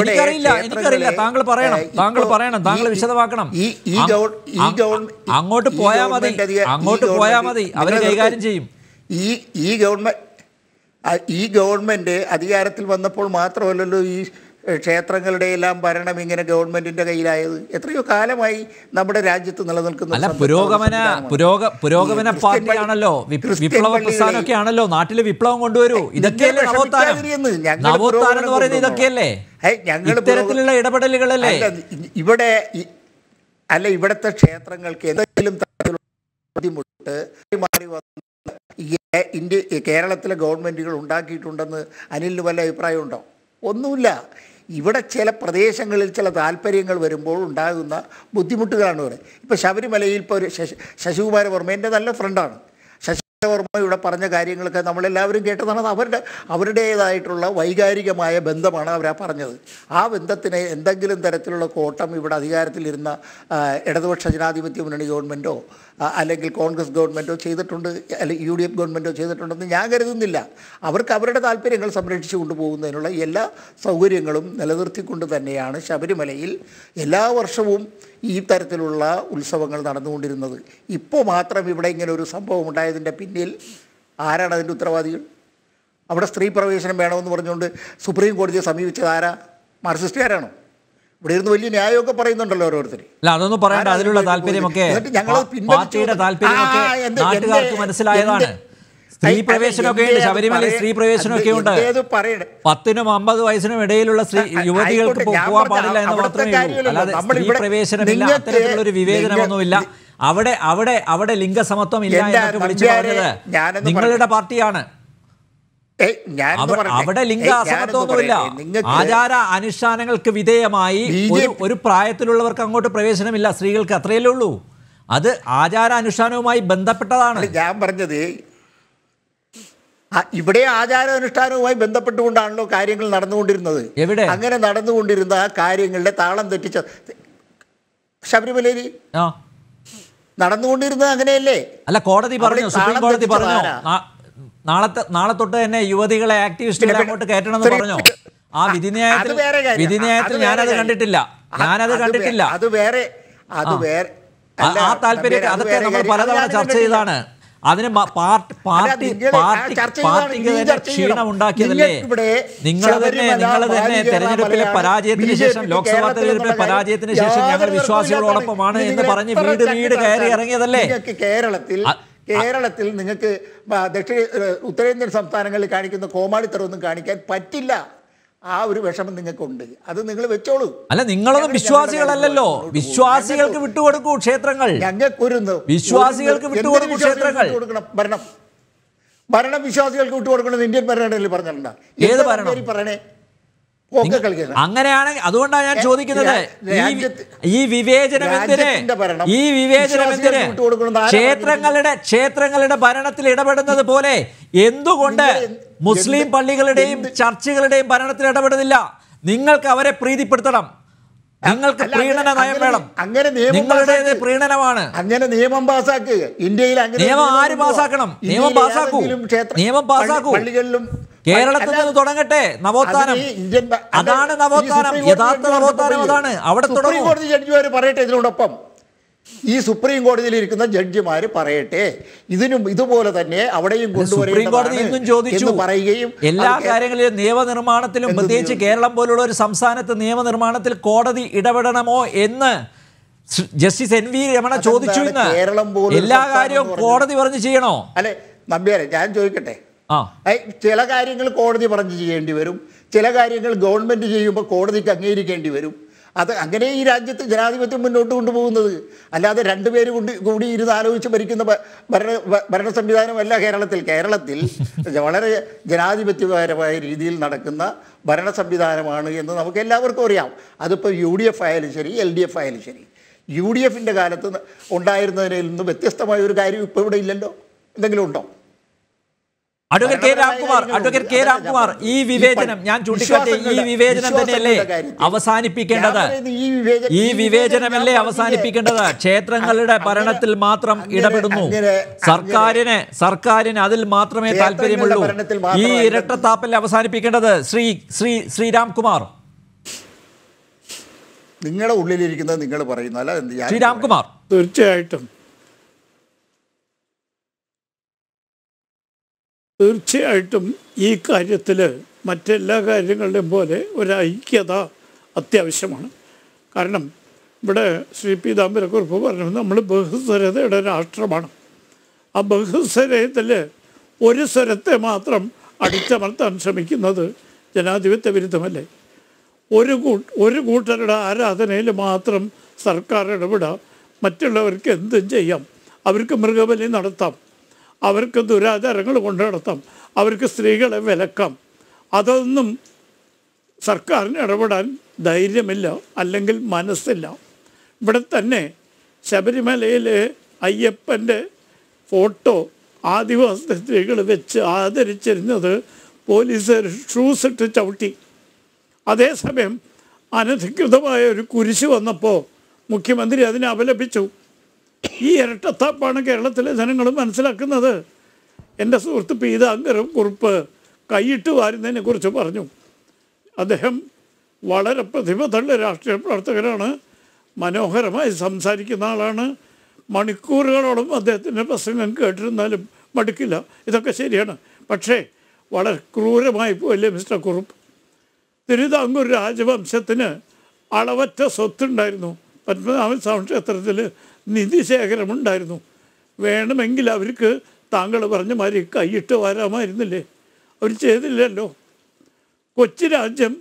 എനിക്കറിയില്ല എനിക്കറിയില്ല താങ്കൾ പറയണം താങ്കൾ പറയണം താങ്കൾ വിശദമാക്കണം ഈ അങ്ങോട്ട് പോയാൽ മതി അങ്ങോട്ട് പോയാൽ മതി അവരെ കൈകാര്യം ചെയ്യും ഈ ഈ ഗവൺമെൻറ് ഈ ഗവൺമെൻറ് അധികാരത്തിൽ വന്നപ്പോൾ മാത്രമല്ലല്ലോ ഈ ക്ഷേത്രങ്ങളുടെ എല്ലാം ഭരണം ഇങ്ങനെ ഗവൺമെന്റിന്റെ കയ്യിലായത് എത്രയോ കാലമായി നമ്മുടെ രാജ്യത്ത് നിലനിൽക്കുന്ന പുരോഗമന പുരോഗ പുരോഗമന പാർട്ടിയാണല്ലോ വിപ്ലവ ആണല്ലോ നാട്ടിലെ വിപ്ലവം കൊണ്ടുവരൂ ഇതൊക്കെയല്ലേ എന്ന് പറയുന്നത് ഇതൊക്കെയല്ലേ ഞങ്ങൾ ഇത്തരത്തിലുള്ള ഇടപെടലുകളല്ലേ ഇവിടെ അല്ല ഇവിടുത്തെ ക്ഷേത്രങ്ങൾക്ക് എന്തെങ്കിലും തരത്തിലുള്ള ബുദ്ധിമുട്ട് മാറി വന്നു ഇന്ത്യ കേരളത്തിലെ ഗവൺമെൻറ്റുകൾ ഉണ്ടാക്കിയിട്ടുണ്ടെന്ന് അനിലിന് വല്ല അഭിപ്രായമുണ്ടോ ഒന്നുമില്ല ഇവിടെ ചില പ്രദേശങ്ങളിൽ ചില താല്പര്യങ്ങൾ വരുമ്പോൾ ഉണ്ടാകുന്ന ബുദ്ധിമുട്ടുകളാണ് ഇവിടെ ഇപ്പോൾ ശബരിമലയിൽ ഇപ്പോൾ ഒരു ശശികുമാര വർമ്മ എൻ്റെ നല്ല ഫ്രണ്ടാണ് വർമ്മ ഇവിടെ പറഞ്ഞ കാര്യങ്ങളൊക്കെ നമ്മളെല്ലാവരും കേട്ടതാണ് അത് അവരുടെ അവരുടേതായിട്ടുള്ള വൈകാരികമായ ബന്ധമാണ് അവരാ പറഞ്ഞത് ആ ബന്ധത്തിന് എന്തെങ്കിലും തരത്തിലുള്ള കോട്ടം ഇവിടെ അധികാരത്തിലിരുന്ന ഇടതുപക്ഷ ജനാധിപത്യ മുന്നണി ഗവൺമെൻറ്റോ അല്ലെങ്കിൽ കോൺഗ്രസ് ഗവൺമെൻറ്റോ ചെയ്തിട്ടുണ്ട് അല്ലെങ്കിൽ യു ഡി എഫ് ഗവൺമെൻറ്റോ ചെയ്തിട്ടുണ്ടെന്ന് ഞാൻ കരുതുന്നില്ല അവർക്ക് അവരുടെ താല്പര്യങ്ങൾ സംരക്ഷിച്ചു കൊണ്ടുപോകുന്നതിനുള്ള എല്ലാ സൗകര്യങ്ങളും നിലനിർത്തിക്കൊണ്ട് തന്നെയാണ് ശബരിമലയിൽ എല്ലാ വർഷവും ഈ തരത്തിലുള്ള ഉത്സവങ്ങൾ നടന്നുകൊണ്ടിരുന്നത് ഇപ്പോൾ മാത്രം ഇവിടെ ഇങ്ങനെ ഒരു സംഭവം ഉണ്ടായതിൻ്റെ പിന്നിൽ ആരാണ് അതിൻ്റെ ഉത്തരവാദികൾ അവിടെ സ്ത്രീ പ്രവേശനം വേണമെന്ന് പറഞ്ഞുകൊണ്ട് സുപ്രീം കോടതിയെ സമീപിച്ചത് ആരാ മാർസിസ്റ്റുകാരാണോ ഇവിടെ ഇരുന്ന് വലിയ ന്യായമൊക്കെ പറയുന്നുണ്ടല്ലോ ഓരോരുത്തർ അല്ല അതൊന്നും പറയണ്ട അതിലുള്ള താല്പര്യമൊക്കെ ഞങ്ങൾ പിന്നെ മനസ്സിലായതാണ് സ്ത്രീ പ്രവേശനമൊക്കെ ഉണ്ട് ശബരിമല സ്ത്രീ പ്രവേശനമൊക്കെ ഉണ്ട് പത്തിനും അമ്പത് വയസ്സിനും ഇടയിലുള്ള സ്ത്രീ യുവതികൾക്ക് പോകാൻ പാടില്ല എന്ന് മാത്രമേ അല്ലാതെ സ്ത്രീ പ്രവേശനമില്ല അത്തരത്തിലുള്ള ഒരു വിവേചനമൊന്നുമില്ല അവിടെ അവിടെ അവിടെ ലിംഗസമത്വം ഇല്ല എന്നൊക്കെ വിളിച്ചു പറഞ്ഞത് നിങ്ങളുടെ പാർട്ടിയാണ് അവിടെ ലിംഗ അസമത്വമൊന്നുമില്ല ആചാര അനുഷ്ഠാനങ്ങൾക്ക് വിധേയമായി ഒരു പ്രായത്തിലുള്ളവർക്ക് അങ്ങോട്ട് പ്രവേശനമില്ല സ്ത്രീകൾക്ക് അത്രയല്ലേ ഉള്ളൂ അത് ആചാര അനുഷ്ഠാനവുമായി ബന്ധപ്പെട്ടതാണ് ഞാൻ പറഞ്ഞത് ഇവിടെ ആചാരാനുഷ്ഠാനവുമായി ബന്ധപ്പെട്ടുകൊണ്ടാണല്ലോ കാര്യങ്ങൾ നടന്നുകൊണ്ടിരുന്നത് എവിടെ അങ്ങനെ നടന്നുകൊണ്ടിരുന്ന ആ കാര്യങ്ങളുടെ താളം തെറ്റിച്ച ശബരിമലേരി നടന്നുകൊണ്ടിരുന്നത് അങ്ങനെയല്ലേ അല്ല കോടതി പറഞ്ഞു സുപ്രീം കോടതി പറഞ്ഞു നാളത്തെ നാളെ തൊട്ട് തന്നെ യുവതികളെ ആക്ടിവിസ്റ്റുകളെ അങ്ങോട്ട് കയറ്റണമെന്ന് പറഞ്ഞു ആ വിധിന്യായത്തിൽ വിധിന്യായത്തിൽ ഞാനത് കണ്ടിട്ടില്ല ഞാനത് കണ്ടിട്ടില്ല അത് വേറെ അത് വേറെ ആ താല്പര്യം അതൊക്കെ നമ്മൾ പലതവണ ചർച്ച ചെയ്താണ് അതിന് പാർട്ടി പാർട്ടി പാർട്ടിക്ക് തന്നെ ക്ഷീണം ഉണ്ടാക്കിയതല്ലേ നിങ്ങൾ തന്നെ നിങ്ങൾ തന്നെ തെരഞ്ഞെടുപ്പിലെ പരാജയത്തിന് ശേഷം ലോക്സഭാ തെരഞ്ഞെടുപ്പിലെ പരാജയത്തിന് ശേഷം ഞങ്ങൾ വിശ്വാസികളോടൊപ്പമാണ് എന്ന് പറഞ്ഞ് വീട് വീട് കയറി ഇറങ്ങിയതല്ലേ കേരളത്തിൽ കേരളത്തിൽ നിങ്ങൾക്ക് ദക്ഷിണ ഉത്തരേന്ത്യൻ സംസ്ഥാനങ്ങളിൽ കാണിക്കുന്ന കോമാളിത്തറൊന്നും കാണിക്കാൻ പറ്റില്ല ആ ഒരു വിഷമം നിങ്ങൾക്കുണ്ട് അത് നിങ്ങൾ വെച്ചോളൂ അല്ല നിങ്ങളൊന്നും വിശ്വാസികളല്ലല്ലോ വിശ്വാസികൾക്ക് വിട്ടുകൊടുക്കൂ ക്ഷേത്രങ്ങൾ ഞങ്ങൾക്കൊരു വിശ്വാസികൾക്ക് വിട്ടുകൊടുക്കൂ ക്ഷേത്രങ്ങൾ ഭരണം ഭരണം വിശ്വാസികൾക്ക് വിട്ടുകൊടുക്കണമെന്ന് ഇന്ത്യൻ ഭരണഘടനയിൽ പറഞ്ഞിട്ടുണ്ടോ ഏത് ഭരണം പറയണേ അങ്ങനെയാണെങ്കിൽ അതുകൊണ്ടാണ് ഞാൻ ചോദിക്കുന്നത് ഈ വിവേചനമെന്തിന് ഈ വിവേചനമെന്തിന് ക്ഷേത്രങ്ങളുടെ ക്ഷേത്രങ്ങളുടെ ഭരണത്തിൽ ഇടപെടുന്നത് പോലെ എന്തുകൊണ്ട് മുസ്ലിം പള്ളികളുടെയും ചർച്ചുകളുടെയും ഭരണത്തിൽ ഇടപെടുന്നില്ല നിങ്ങൾക്ക് അവരെ പ്രീതിപ്പെടുത്തണം നിങ്ങൾക്ക് പ്രീണന നയം വേണം അങ്ങനെ നിങ്ങളുടേത് പ്രീണനമാണ് അങ്ങനെ നിയമം പാസാക്കുക ഇന്ത്യയിൽ അങ്ങനെ നിയമം ആര് പാസാക്കണം നിയമം പാസാക്കൂ നിയമം പാസാക്കൂ പള്ളികളിലും കേരളത്തിൽ നിന്ന് തുടങ്ങട്ടെ നവോത്ഥാനം അതാണ് നവോത്ഥാനം യഥാർത്ഥ നവോത്ഥാനം അതാണ് അവിടെ സുപ്രീം കോടതി ജഡ്ജിമാർ പറയട്ടെ ഇതിനോടൊപ്പം ഈ സുപ്രീം കോടതിയിൽ ഇരിക്കുന്ന ജഡ്ജിമാർ പറയട്ടെ ഇതിനും ഇതുപോലെ തന്നെ അവിടെയും കൊണ്ടുവരും പറയുകയും എല്ലാ കാര്യങ്ങളിലും നിയമനിർമ്മാണത്തിലും പ്രത്യേകിച്ച് കേരളം പോലുള്ള ഒരു സംസ്ഥാനത്ത് നിയമനിർമ്മാണത്തിൽ കോടതി ഇടപെടണമോ എന്ന് ജസ്റ്റിസ് എൻ വി രമണ ചോദിച്ചു എന്ന് കേരളം പോലും എല്ലാ കാര്യവും കോടതി പറഞ്ഞു ചെയ്യണോ അല്ലെ നമ്പ്യാരെ ഞാൻ ചോദിക്കട്ടെ ചില കാര്യങ്ങൾ കോടതി പറഞ്ഞു ചെയ്യേണ്ടി വരും ചില കാര്യങ്ങൾ ഗവൺമെന്റ് ചെയ്യുമ്പോൾ കോടതിക്ക് അംഗീകരിക്കേണ്ടി വരും അത് അങ്ങനെ ഈ രാജ്യത്ത് ജനാധിപത്യം മുന്നോട്ട് കൊണ്ടുപോകുന്നത് അല്ലാതെ രണ്ടുപേര് കൊണ്ട് കൂടി ഇരുന്ന് ആലോചിച്ച് ഭരിക്കുന്ന ഭരണ ഭരണ സംവിധാനമല്ല കേരളത്തിൽ കേരളത്തിൽ <laughs> വളരെ ജനാധിപത്യപരമായ രീതിയിൽ നടക്കുന്ന ഭരണ സംവിധാനമാണ് എന്ന് നമുക്ക് എല്ലാവർക്കും അറിയാം അതിപ്പോൾ യു ഡി എഫ് ആയാലും ശരി എൽ ഡി എഫ് ആയാലും ശരി യു ഡി എഫിൻ്റെ കാലത്ത് ഉണ്ടായിരുന്നതിൽ നിന്ന് വ്യത്യസ്തമായ ഒരു കാര്യം ഇപ്പോൾ ഇവിടെ ഇല്ലല്ലോ എന്തെങ്കിലും ഉണ്ടോ advocate K Ramkumar advocate K Ramkumar ഈ വിവേചനം ഞാൻ ചൂണ്ടിക്കാട്ടി ഈ വിവേചനം തന്നെയല്ലേ അവസാനിപ്പിക്കേണ്ടത് ഈ വിവേചനമല്ലേ അവസാനിപ്പിക്കേണ്ടത് ക്ഷേത്രങ്ങളുടെ ഭരണത്തിൽ മാത്രം ഇടപെടുന്നു സർക്കാരിന് സർക്കാരിന് അതിൽ മാത്രമേ താല്പര്യമുള്ളൂ ഈ ഇരട്ടത്താപ്പൽ അവസാനിപ്പിക്കേണ്ടത് ശ്രീ ശ്രീ ശ്രീരാംകുമാർ നിങ്ങളുടെ ഉള്ളിലിരിക്കുന്നത് നിങ്ങൾ പറയുന്നു അല്ല ശ്രീരാംകുമാർ തീർച്ചയായിട്ടും തീർച്ചയായിട്ടും ഈ കാര്യത്തിൽ മറ്റെല്ലാ കാര്യങ്ങളുടെയും പോലെ ഒരു ഐക്യത അത്യാവശ്യമാണ് കാരണം ഇവിടെ ശ്രീ പി പീതാംബരക്കുറിപ്പ് പറഞ്ഞു നമ്മൾ ബഹുസ്വരതയുടെ രാഷ്ട്രമാണ് ആ ബഹുസ്വരത്തിൽ ഒരു സ്വരത്തെ മാത്രം അടിച്ചമർത്താൻ ശ്രമിക്കുന്നത് ജനാധിപത്യ വിരുദ്ധമല്ലേ ഒരു കൂട്ട ഒരു കൂട്ടരുടെ ആരാധനയിൽ മാത്രം സർക്കാർ ഇടപെടാം മറ്റുള്ളവർക്ക് എന്തും ചെയ്യാം അവർക്ക് മൃഗബലി നടത്താം അവർക്ക് ദുരാചാരങ്ങൾ കൊണ്ടു നടത്താം അവർക്ക് സ്ത്രീകളെ വിലക്കാം അതൊന്നും സർക്കാരിന് ഇടപെടാൻ ധൈര്യമില്ല അല്ലെങ്കിൽ മനസ്സില്ല ഇവിടെ തന്നെ ശബരിമലയിലെ അയ്യപ്പൻ്റെ ഫോട്ടോ ആദിവാസി സ്ത്രീകൾ വെച്ച് ആദരിച്ചിരുന്നത് പോലീസ് ഷൂസ് ഇട്ട് ചവിട്ടി അതേസമയം അനധികൃതമായ ഒരു കുരിശ് വന്നപ്പോൾ മുഖ്യമന്ത്രി അതിനെ അപലപിച്ചു ഈ ഇരട്ടത്താപ്പാണ് കേരളത്തിലെ ജനങ്ങൾ മനസ്സിലാക്കുന്നത് എൻ്റെ സുഹൃത്ത് പീതാങ്കരം കുറിപ്പ് കൈയിട്ട് കുറിച്ച് പറഞ്ഞു അദ്ദേഹം വളരെ പ്രതിബദ്ധമുള്ള രാഷ്ട്രീയ പ്രവർത്തകരാണ് മനോഹരമായി സംസാരിക്കുന്ന ആളാണ് മണിക്കൂറുകളോളം അദ്ദേഹത്തിൻ്റെ പ്രസംഗം കേട്ടിരുന്നാലും മടുക്കില്ല ഇതൊക്കെ ശരിയാണ് പക്ഷേ വളരെ ക്രൂരമായി പോയില്ലേ മിസ്റ്റർ കുറുപ്പ് തിരുവിതാംകൂർ രാജവംശത്തിന് അളവറ്റ സ്വത്തുണ്ടായിരുന്നു പത്മനാഭൻ സ്വാമി ക്ഷേത്രത്തിൽ നിധിശേഖരം ഉണ്ടായിരുന്നു വേണമെങ്കിൽ അവർക്ക് താങ്കൾ പറഞ്ഞ മാതിരി കൈയിട്ട് വരാമായിരുന്നില്ലേ അവർ ചെയ്തില്ലല്ലോ കൊച്ചി രാജ്യം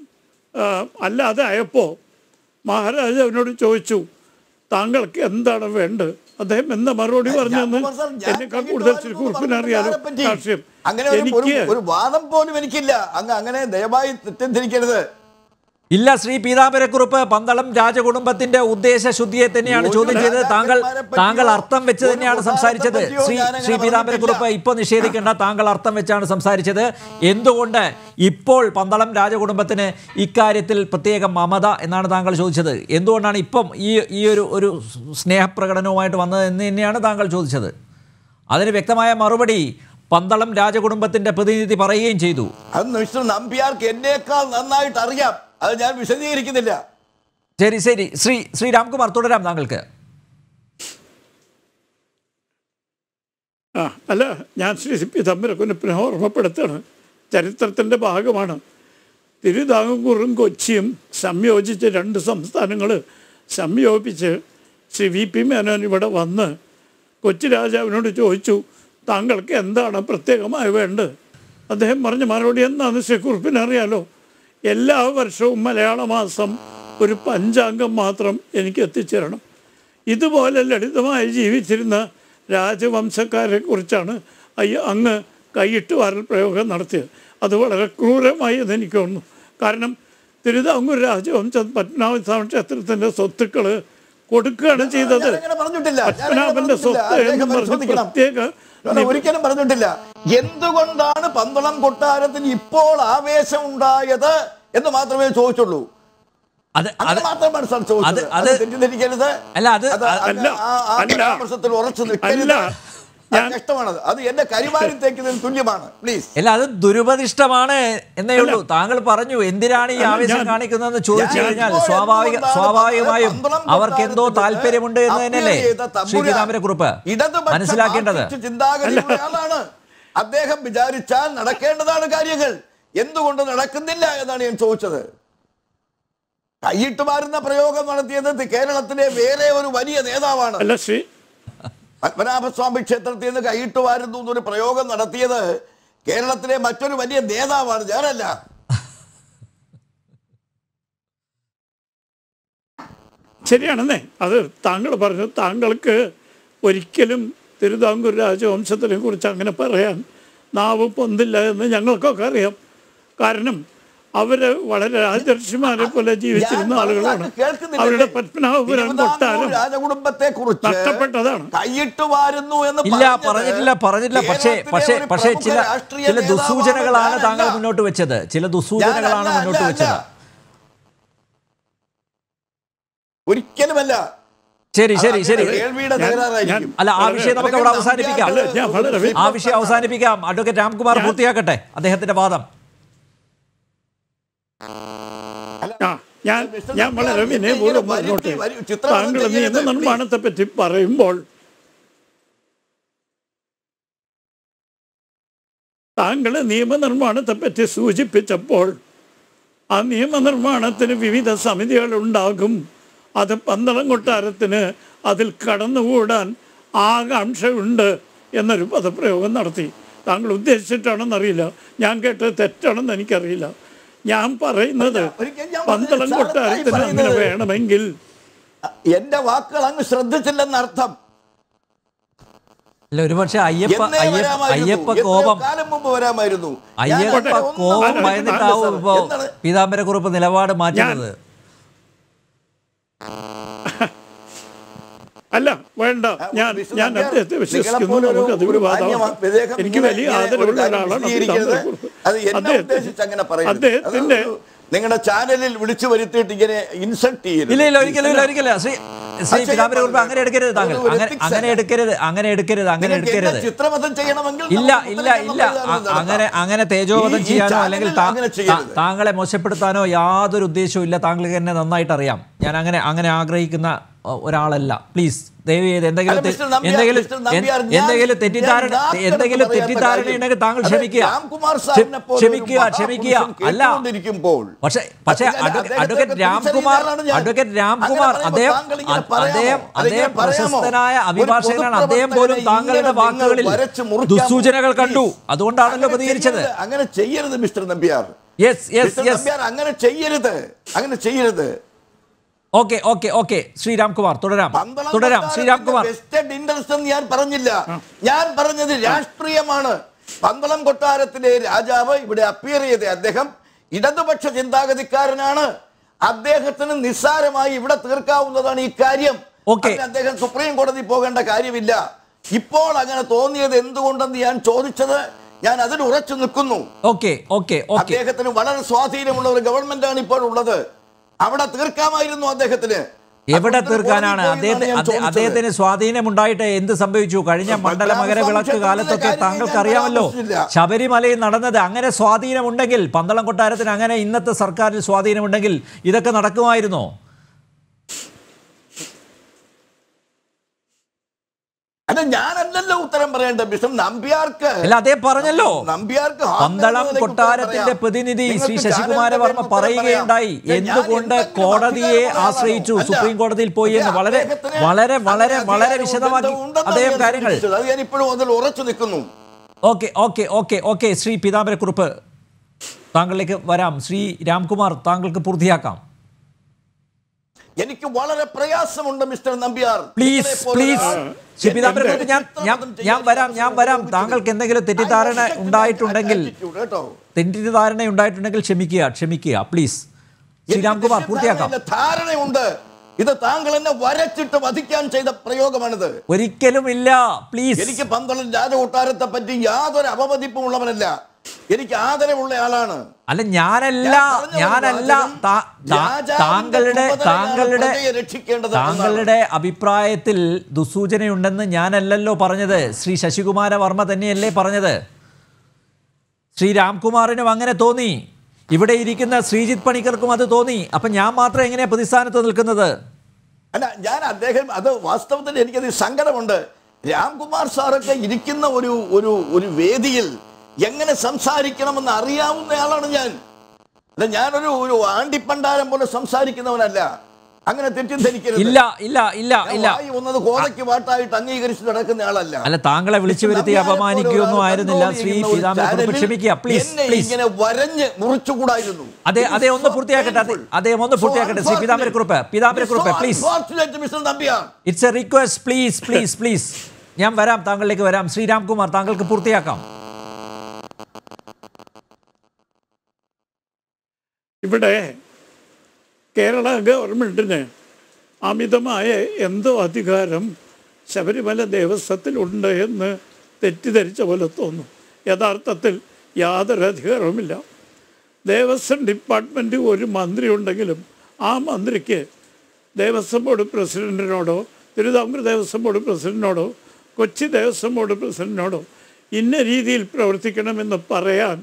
അല്ലാതെ ആയപ്പോൾ മഹാരാജ അവനോട് ചോദിച്ചു താങ്കൾക്ക് എന്താണ് വേണ്ടത് അദ്ദേഹം എന്താ മറുപടി പറഞ്ഞെന്ന് എന്നെക്കാൾ കൂടുതൽ ശ്രീകുറിപ്പിനറിയാലോ രാഷ്ട്രീയം അങ്ങനെ ഒരു വാദം പോലും എനിക്കില്ല അങ്ങ് അങ്ങനെ ദയവായി തെറ്റിദ്ധരിക്കരുത് ഇല്ല ശ്രീ പീതാംബരക്കുറുപ്പ് പന്തളം രാജകുടുംബത്തിന്റെ ഉദ്ദേശ ശുദ്ധിയെ തന്നെയാണ് ചോദ്യം ചെയ്തത് താങ്കൾ താങ്കൾ അർത്ഥം വെച്ച് തന്നെയാണ് സംസാരിച്ചത് ശ്രീ ശ്രീ പീതാംബരക്കുറുപ്പ് ഇപ്പോൾ നിഷേധിക്കേണ്ട താങ്കൾ അർത്ഥം വെച്ചാണ് സംസാരിച്ചത് എന്തുകൊണ്ട് ഇപ്പോൾ പന്തളം രാജകുടുംബത്തിന് ഇക്കാര്യത്തിൽ പ്രത്യേക മമത എന്നാണ് താങ്കൾ ചോദിച്ചത് എന്തുകൊണ്ടാണ് ഇപ്പം ഈ ഈ ഒരു ഒരു സ്നേഹപ്രകടനവുമായിട്ട് വന്നത് എന്ന് തന്നെയാണ് താങ്കൾ ചോദിച്ചത് അതിന് വ്യക്തമായ മറുപടി പന്തളം രാജകുടുംബത്തിന്റെ പ്രതിനിധി പറയുകയും ചെയ്തു അത് മിസ്റ്റർ നമ്പ്യാർക്ക് എന്നേക്കാൾ നന്നായിട്ട് അറിയാം അത് ഞാൻ വിശദീകരിക്കുന്നില്ല ശരി ശരി ശ്രീ ശ്രീ രാംകുമാർ തുടരാം താങ്കൾക്ക് ആ അല്ല ഞാൻ ശ്രീ സി പി തമ്മിലൊക്കെ പുനഃ ഓർമ്മപ്പെടുത്തുകയാണ് ചരിത്രത്തിൻ്റെ ഭാഗമാണ് തിരുവിതാംകൂറും കൊച്ചിയും സംയോജിച്ച് രണ്ട് സംസ്ഥാനങ്ങൾ സംയോജിപ്പിച്ച് ശ്രീ വി പി മേനോൻ ഇവിടെ വന്ന് കൊച്ചി രാജാവിനോട് ചോദിച്ചു താങ്കൾക്ക് എന്താണ് പ്രത്യേകമായി വേണ്ടത് അദ്ദേഹം പറഞ്ഞ മറുപടി എന്താണെന്ന് ശ്രീ കുറിപ്പിനറിയാലോ എല്ലാ വർഷവും മലയാള മാസം ഒരു പഞ്ചാംഗം മാത്രം എനിക്ക് എത്തിച്ചേരണം ഇതുപോലെ ലളിതമായി ജീവിച്ചിരുന്ന രാജവംശക്കാരെ കുറിച്ചാണ് അങ്ങ് കൈയിട്ട് വാരൽ പ്രയോഗം നടത്തിയത് അത് വളരെ ക്രൂരമായി എന്നെനിക്ക് തോന്നുന്നു കാരണം തിരുവിതാംകൂർ രാജവംശം പത്മനാഭ സ്വാമി ക്ഷേത്രത്തിൻ്റെ സ്വത്തുക്കൾ കൊടുക്കുകയാണ് ചെയ്തത് പത്മനാഭൻ്റെ സ്വത്ത് എന്ന് പറഞ്ഞ് പ്രത്യേക ഒരിക്കലും പറഞ്ഞിട്ടില്ല എന്തുകൊണ്ടാണ് പന്തളം കൊട്ടാരത്തിന് ഇപ്പോൾ ആവേശം ഉണ്ടായത് എന്ന് മാത്രമേ ചോദിച്ചുള്ളൂ അത് ചോദിച്ചത് അല്ല അത് പരാമർശത്തിൽ ഉറച്ചു അത് തേക്കുന്നതിന് തുല്യമാണ് പ്ലീസ് അല്ല അത് ദുരുപദിഷ്ടമാണ് എന്നേ ഉള്ളൂ താങ്കൾ പറഞ്ഞു എന്തിനാണ് ഈ ആവേശം കാണിക്കുന്നതെന്ന് ചോദിച്ചു കഴിഞ്ഞാൽ സ്വാഭാവിക സ്വാഭാവികമായും അവർക്ക് എന്തോ താല്പര്യമുണ്ട് എന്ന് തന്നെയല്ലേ കുറിപ്പ് മനസ്സിലാക്കേണ്ടത് ചിന്താഗതിയാണ് അദ്ദേഹം വിചാരിച്ചാൽ നടക്കേണ്ടതാണ് കാര്യങ്ങൾ എന്തുകൊണ്ട് നടക്കുന്നില്ല എന്നാണ് ഞാൻ ചോദിച്ചത് കൈയിട്ട് മാറുന്ന പ്രയോഗം നടത്തിയത് കേരളത്തിലെ വേറെ ഒരു വലിയ നേതാവാണ് പത്മനാഭസ്വാമി ക്ഷേത്രത്തിൽ നിന്ന് കൈയിട്ട് വാരുന്നു എന്നൊരു പ്രയോഗം നടത്തിയത് കേരളത്തിലെ മറ്റൊരു വലിയ നേതാവാണ് ഞാനല്ല ശരിയാണെന്നേ അത് താങ്കൾ പറഞ്ഞു താങ്കൾക്ക് ഒരിക്കലും തിരുവിതാംകൂർ രാജവംശത്തിനെ കുറിച്ച് അങ്ങനെ പറയാൻ നാവ് പൊന്തില്ല എന്ന് ഞങ്ങൾക്കൊക്കെ അറിയാം കാരണം അവര് വളരെ രാജർഷിമാരെ പോലെ ജീവിച്ചിരുന്ന ആളുകളാണ് അവരുടെ പത്മനാഭപുരം തൊട്ടാലും രാജകുടുംബത്തെ കുറിച്ച് നഷ്ടപ്പെട്ടതാണ് കൈയിട്ട് വാരുന്നു എന്ന് പറഞ്ഞിട്ടില്ല പറഞ്ഞിട്ടില്ല പക്ഷേ പക്ഷേ ചില ചില ദുസൂചനകളാണ് താങ്കൾ മുന്നോട്ട് വെച്ചത് ചില ദുസൂചനകളാണ് മുന്നോട്ട് വെച്ചത് ഒരിക്കലുമല്ല ശരി ശരി ശരി അല്ല ആ വിഷയം നമുക്ക് അവിടെ അവസാനിപ്പിക്കാം ആ വിഷയം അവസാനിപ്പിക്കാം അഡ്വക്കേറ്റ് രാംകുമാർ പൂർത്തിയാക്കട്ടെ അദ്ദേഹത്തിന്റെ വാദം ഞാൻ ഞാൻ വളരെ വിനയപൂർവ്വം പറഞ്ഞോട്ടെ താങ്കൾ നിയമ നിർമ്മാണത്തെ പറ്റി പറയുമ്പോൾ താങ്കൾ നിയമനിർമ്മാണത്തെ പറ്റി സൂചിപ്പിച്ചപ്പോൾ ആ നിയമനിർമ്മാണത്തിന് വിവിധ സമിതികൾ ഉണ്ടാകും അത് പന്തളം കൊട്ടാരത്തിന് അതിൽ കടന്നുകൂടാൻ ആകാംക്ഷയുണ്ട് എന്നൊരു പദപ്രയോഗം നടത്തി താങ്കൾ ഉദ്ദേശിച്ചിട്ടാണെന്നറിയില്ല ഞാൻ കേട്ടത് തെറ്റാണെന്ന് എനിക്കറിയില്ല ഞാൻ പറയുന്നത് പന്തളം കൊട്ടാരത്തിന് അങ്ങനെ വേണമെങ്കിൽ എന്റെ വാക്കുകൾ അങ്ങ് ശ്രദ്ധിച്ചില്ലെന്ന് അല്ല ഒരുപക്ഷെ അയ്യപ്പ അയ്യപ്പ അയ്യപ്പ കോപം വരാമായിരുന്നു അയ്യപ്പ കോപം ഭയന്നിട്ടാവും ഇപ്പോ പീതാംബരക്കുറിപ്പ് നിലപാട് മാറ്റുന്നത് അല്ല വേണ്ട ഞാൻ ഞാൻ അദ്ദേഹത്തെ വിശ്വസിക്കുന്നു നമുക്ക് അത് എനിക്ക് വലിയ ആദരവുള്ള ഒരാളാണ് അദ്ദേഹത്തിന് അദ്ദേഹത്തിന്റെ നിങ്ങളുടെ ചാനലിൽ വിളിച്ചു വരുത്തിയിട്ട് ഇങ്ങനെ ഇൻസൾട്ട് ചെയ്യരുത് ഇല്ല ഇല്ല ഒരിക്കലും ഒരിക്കലും ശ്രീ ശ്രീ പിതാപര കുറിപ്പ് അങ്ങനെ എടുക്കരുത് താങ്കൾ അങ്ങനെ എടുക്കരുത് അങ്ങനെ എടുക്കരുത് അങ്ങനെ എടുക്കരുത് ചിത്രമതം ചെയ്യണമെങ്കിൽ ഇല്ല ഇല്ല ഇല്ല അങ്ങനെ അങ്ങനെ തേജോവധം ചെയ്യാനോ അല്ലെങ്കിൽ താങ്കളെ മോശപ്പെടുത്താനോ യാതൊരു ഉദ്ദേശവും ഇല്ല താങ്കൾക്ക് എന്നെ നന്നായിട്ട് അറിയാം ഞാൻ അങ്ങനെ അങ്ങനെ ആഗ്രഹിക്കുന്ന ഒരാളല്ല പ്ലീസ് ദയവ് ചെയ്ത് എന്തെങ്കിലും എന്തെങ്കിലും എന്തെങ്കിലും തെറ്റിദ്ധാരണ എന്തെങ്കിലും തെറ്റിദ്ധാരണ ഉണ്ടെങ്കിൽ താങ്കൾ ക്ഷമിക്കുക ക്ഷമിക്കുക ക്ഷമിക്കുക അല്ല പക്ഷെ പക്ഷെ അഡ്വക്കേറ്റ് രാംകുമാർ അഡ്വക്കേറ്റ് രാംകുമാർ അദ്ദേഹം അദ്ദേഹം അദ്ദേഹം പ്രശസ്തനായ അഭിഭാഷകനാണ് അദ്ദേഹം പോലും താങ്കളുടെ വാക്കുകളിൽ ദുസൂചനകൾ കണ്ടു അതുകൊണ്ടാണല്ലോ പ്രതികരിച്ചത് അങ്ങനെ ചെയ്യരുത് മിസ്റ്റർ നമ്പ്യാർ യെസ് യെസ് അങ്ങനെ ചെയ്യരുത് അങ്ങനെ ചെയ്യരുത് ഓക്കെ ഓക്കെ ഓക്കെ ശ്രീരാംകുമാർ തുടരാം തുടരാം ശ്രീരാംകുമാർ വെസ്റ്റഡ് ഇൻട്രസ്റ്റ് എന്ന് ഞാൻ പറഞ്ഞില്ല ഞാൻ പറഞ്ഞത് രാഷ്ട്രീയമാണ് പന്തളം കൊട്ടാരത്തിലെ രാജാവ് ഇവിടെ അപ്പിയർ ചെയ്ത അദ്ദേഹം ഇടതുപക്ഷ ചിന്താഗതിക്കാരനാണ് അദ്ദേഹത്തിന് നിസ്സാരമായി ഇവിടെ തീർക്കാവുന്നതാണ് ഈ കാര്യം അദ്ദേഹം സുപ്രീം കോടതി പോകേണ്ട കാര്യമില്ല ഇപ്പോൾ അങ്ങനെ തോന്നിയത് എന്തുകൊണ്ടെന്ന് ഞാൻ ചോദിച്ചത് ഞാൻ അതിന് ഉറച്ചു നിൽക്കുന്നു അദ്ദേഹത്തിന് വളരെ സ്വാധീനമുള്ള ഒരു ഗവൺമെന്റ് ആണ് ഇപ്പോൾ ഉള്ളത് അവിടെ തീർക്കാമായിരുന്നു അദ്ദേഹത്തിന് എവിടെ തീർക്കാനാണ് അദ്ദേഹത്തിന് അദ്ദേഹത്തിന് സ്വാധീനമുണ്ടായിട്ട് എന്ത് സംഭവിച്ചു കഴിഞ്ഞ മണ്ഡല വിളക്ക് കാലത്തൊക്കെ താങ്കൾക്ക് അറിയാമല്ലോ ശബരിമലയിൽ നടന്നത് അങ്ങനെ സ്വാധീനമുണ്ടെങ്കിൽ പന്തളം കൊട്ടാരത്തിന് അങ്ങനെ ഇന്നത്തെ സർക്കാരിൽ സ്വാധീനമുണ്ടെങ്കിൽ ഇതൊക്കെ നടക്കുമായിരുന്നോ അല്ല ഞാനല്ലല്ലോ ഉത്തരം പറയേണ്ടത് ബിഷപ്പ് നമ്പ്യാർക്ക് അല്ല അതേ പറഞ്ഞല്ലോ നമ്പ്യാർക്ക് പന്തളം കൊട്ടാരത്തിന്റെ പ്രതിനിധി ശ്രീ ശശികുമാര വർമ്മ പറയുകയുണ്ടായി എന്തുകൊണ്ട് കോടതിയെ ആശ്രയിച്ചു സുപ്രീം കോടതിയിൽ പോയി എന്ന് വളരെ വളരെ വളരെ വളരെ വിശദമാക്കി അദ്ദേഹം കാര്യങ്ങൾ ഞാൻ ഇപ്പോഴും അതിൽ ഉറച്ചു നിൽക്കുന്നു okay okay okay okay Shri Peethambarakurup താങ്കളിലേക്ക് വരാം ശ്രീ രാംകുമാർ താങ്കൾക്ക് പൂർത്തിയാക്കാം എനിക്ക് വളരെ പ്രയാസമുണ്ട് മിസ്റ്റർ നമ്പ്യാർ പ്ലീസ് പ്ലീസ് ഞാൻ ഞാൻ വരാം ഞാൻ വരാം താങ്കൾക്ക് എന്തെങ്കിലും തെറ്റിദ്ധാരണ ഉണ്ടായിട്ടുണ്ടെങ്കിൽ തെറ്റിദ്ധാരണ ഉണ്ടായിട്ടുണ്ടെങ്കിൽ ക്ഷമിക്കുക ക്ഷമിക്കുക പ്ലീസ് ശ്രീരാംകുമാർ പൂർത്തിയാക്കാം ധാരണയുണ്ട് ഇത് താങ്കൾ എന്നെ വരച്ചിട്ട് വധിക്കാൻ ചെയ്ത പ്രയോഗമാണിത് ഒരിക്കലും ഇല്ല പ്ലീസ് എനിക്ക് പന്തളം രാജകൊട്ടാരത്തെ പറ്റി യാതൊരു അപമതിപ്പും ഉള്ളവനല്ല എനിക്ക് ആദരവുള്ള ആളാണ് അല്ല ഞാനല്ല ഞാനല്ല താങ്കളുടെ താങ്കളുടെ താങ്കളുടെ അഭിപ്രായത്തിൽ ദുസൂചനയുണ്ടെന്ന് ഞാനല്ലല്ലോ പറഞ്ഞത് ശ്രീ ശശികുമാര വർമ്മ തന്നെയല്ലേ പറഞ്ഞത് ശ്രീ രാംകുമാറിനും അങ്ങനെ തോന്നി ഇവിടെ ഇരിക്കുന്ന ശ്രീജിത് പണിക്കർക്കും അത് തോന്നി അപ്പൊ ഞാൻ മാത്രം എങ്ങനെയാ പ്രതിസ്ഥാനത്ത് നിൽക്കുന്നത് അല്ല ഞാൻ അദ്ദേഹം അത് വാസ്തവത്തിൽ എനിക്കത് സങ്കടമുണ്ട് രാംകുമാർ സാറൊക്കെ ഇരിക്കുന്ന ഒരു ഒരു ഒരു വേദിയിൽ എങ്ങനെ സംസാരിക്കണമെന്ന് അറിയാവുന്ന ആളാണ് ഞാൻ അല്ല ഞാനൊരു ഒരു ആണ്ടിപ്പണ്ടാരം പോലെ സംസാരിക്കുന്നവനല്ല അങ്ങനെ തെറ്റിദ്ധരിക്കരുത് ഇല്ല ഇല്ല ഇല്ല ഇല്ല വന്നത് കോതയ്ക്ക് വാട്ടായിട്ട് അംഗീകരിച്ച് നടക്കുന്ന ആളല്ല അല്ല താങ്കളെ വിളിച്ചു വരുത്തി അപമാനിക്കുകയൊന്നും ആയിരുന്നില്ല ശ്രീ ക്ഷമിക്കുക പ്ലീസ് ഇങ്ങനെ വരഞ്ഞ് മുറിച്ചുകൂടായിരുന്നു അതെ അതെ ഒന്ന് പൂർത്തിയാക്കട്ടെ അതെ ഒന്ന് പൂർത്തിയാക്കട്ടെ Shri Pithamarakurup Pithamarakurup please it's a request please please please ഞാൻ വരാം താങ്കളിലേക്ക് വരാം ശ്രീരാംകുമാർ താങ്കൾക്ക് പൂർത്തിയാക്കാം ഇവിടെ കേരള ഗവൺമെൻറ്റിന് അമിതമായ എന്തോ അധികാരം ശബരിമല ദേവസ്വത്തിലുണ്ട് എന്ന് തെറ്റിദ്ധരിച്ച പോലെ തോന്നും യഥാർത്ഥത്തിൽ യാതൊരു അധികാരവുമില്ല ദേവസ്വം ഡിപ്പാർട്ട്മെൻറ്റ് ഒരു മന്ത്രി ഉണ്ടെങ്കിലും ആ മന്ത്രിക്ക് ദേവസ്വം ബോർഡ് പ്രസിഡൻറ്റിനോടോ തിരുവിതാംകൂർ ദേവസ്വം ബോർഡ് പ്രസിഡൻറ്റിനോടോ കൊച്ചി ദേവസ്വം ബോർഡ് പ്രസിഡൻറ്റിനോടോ ഇന്ന രീതിയിൽ പ്രവർത്തിക്കണമെന്ന് പറയാൻ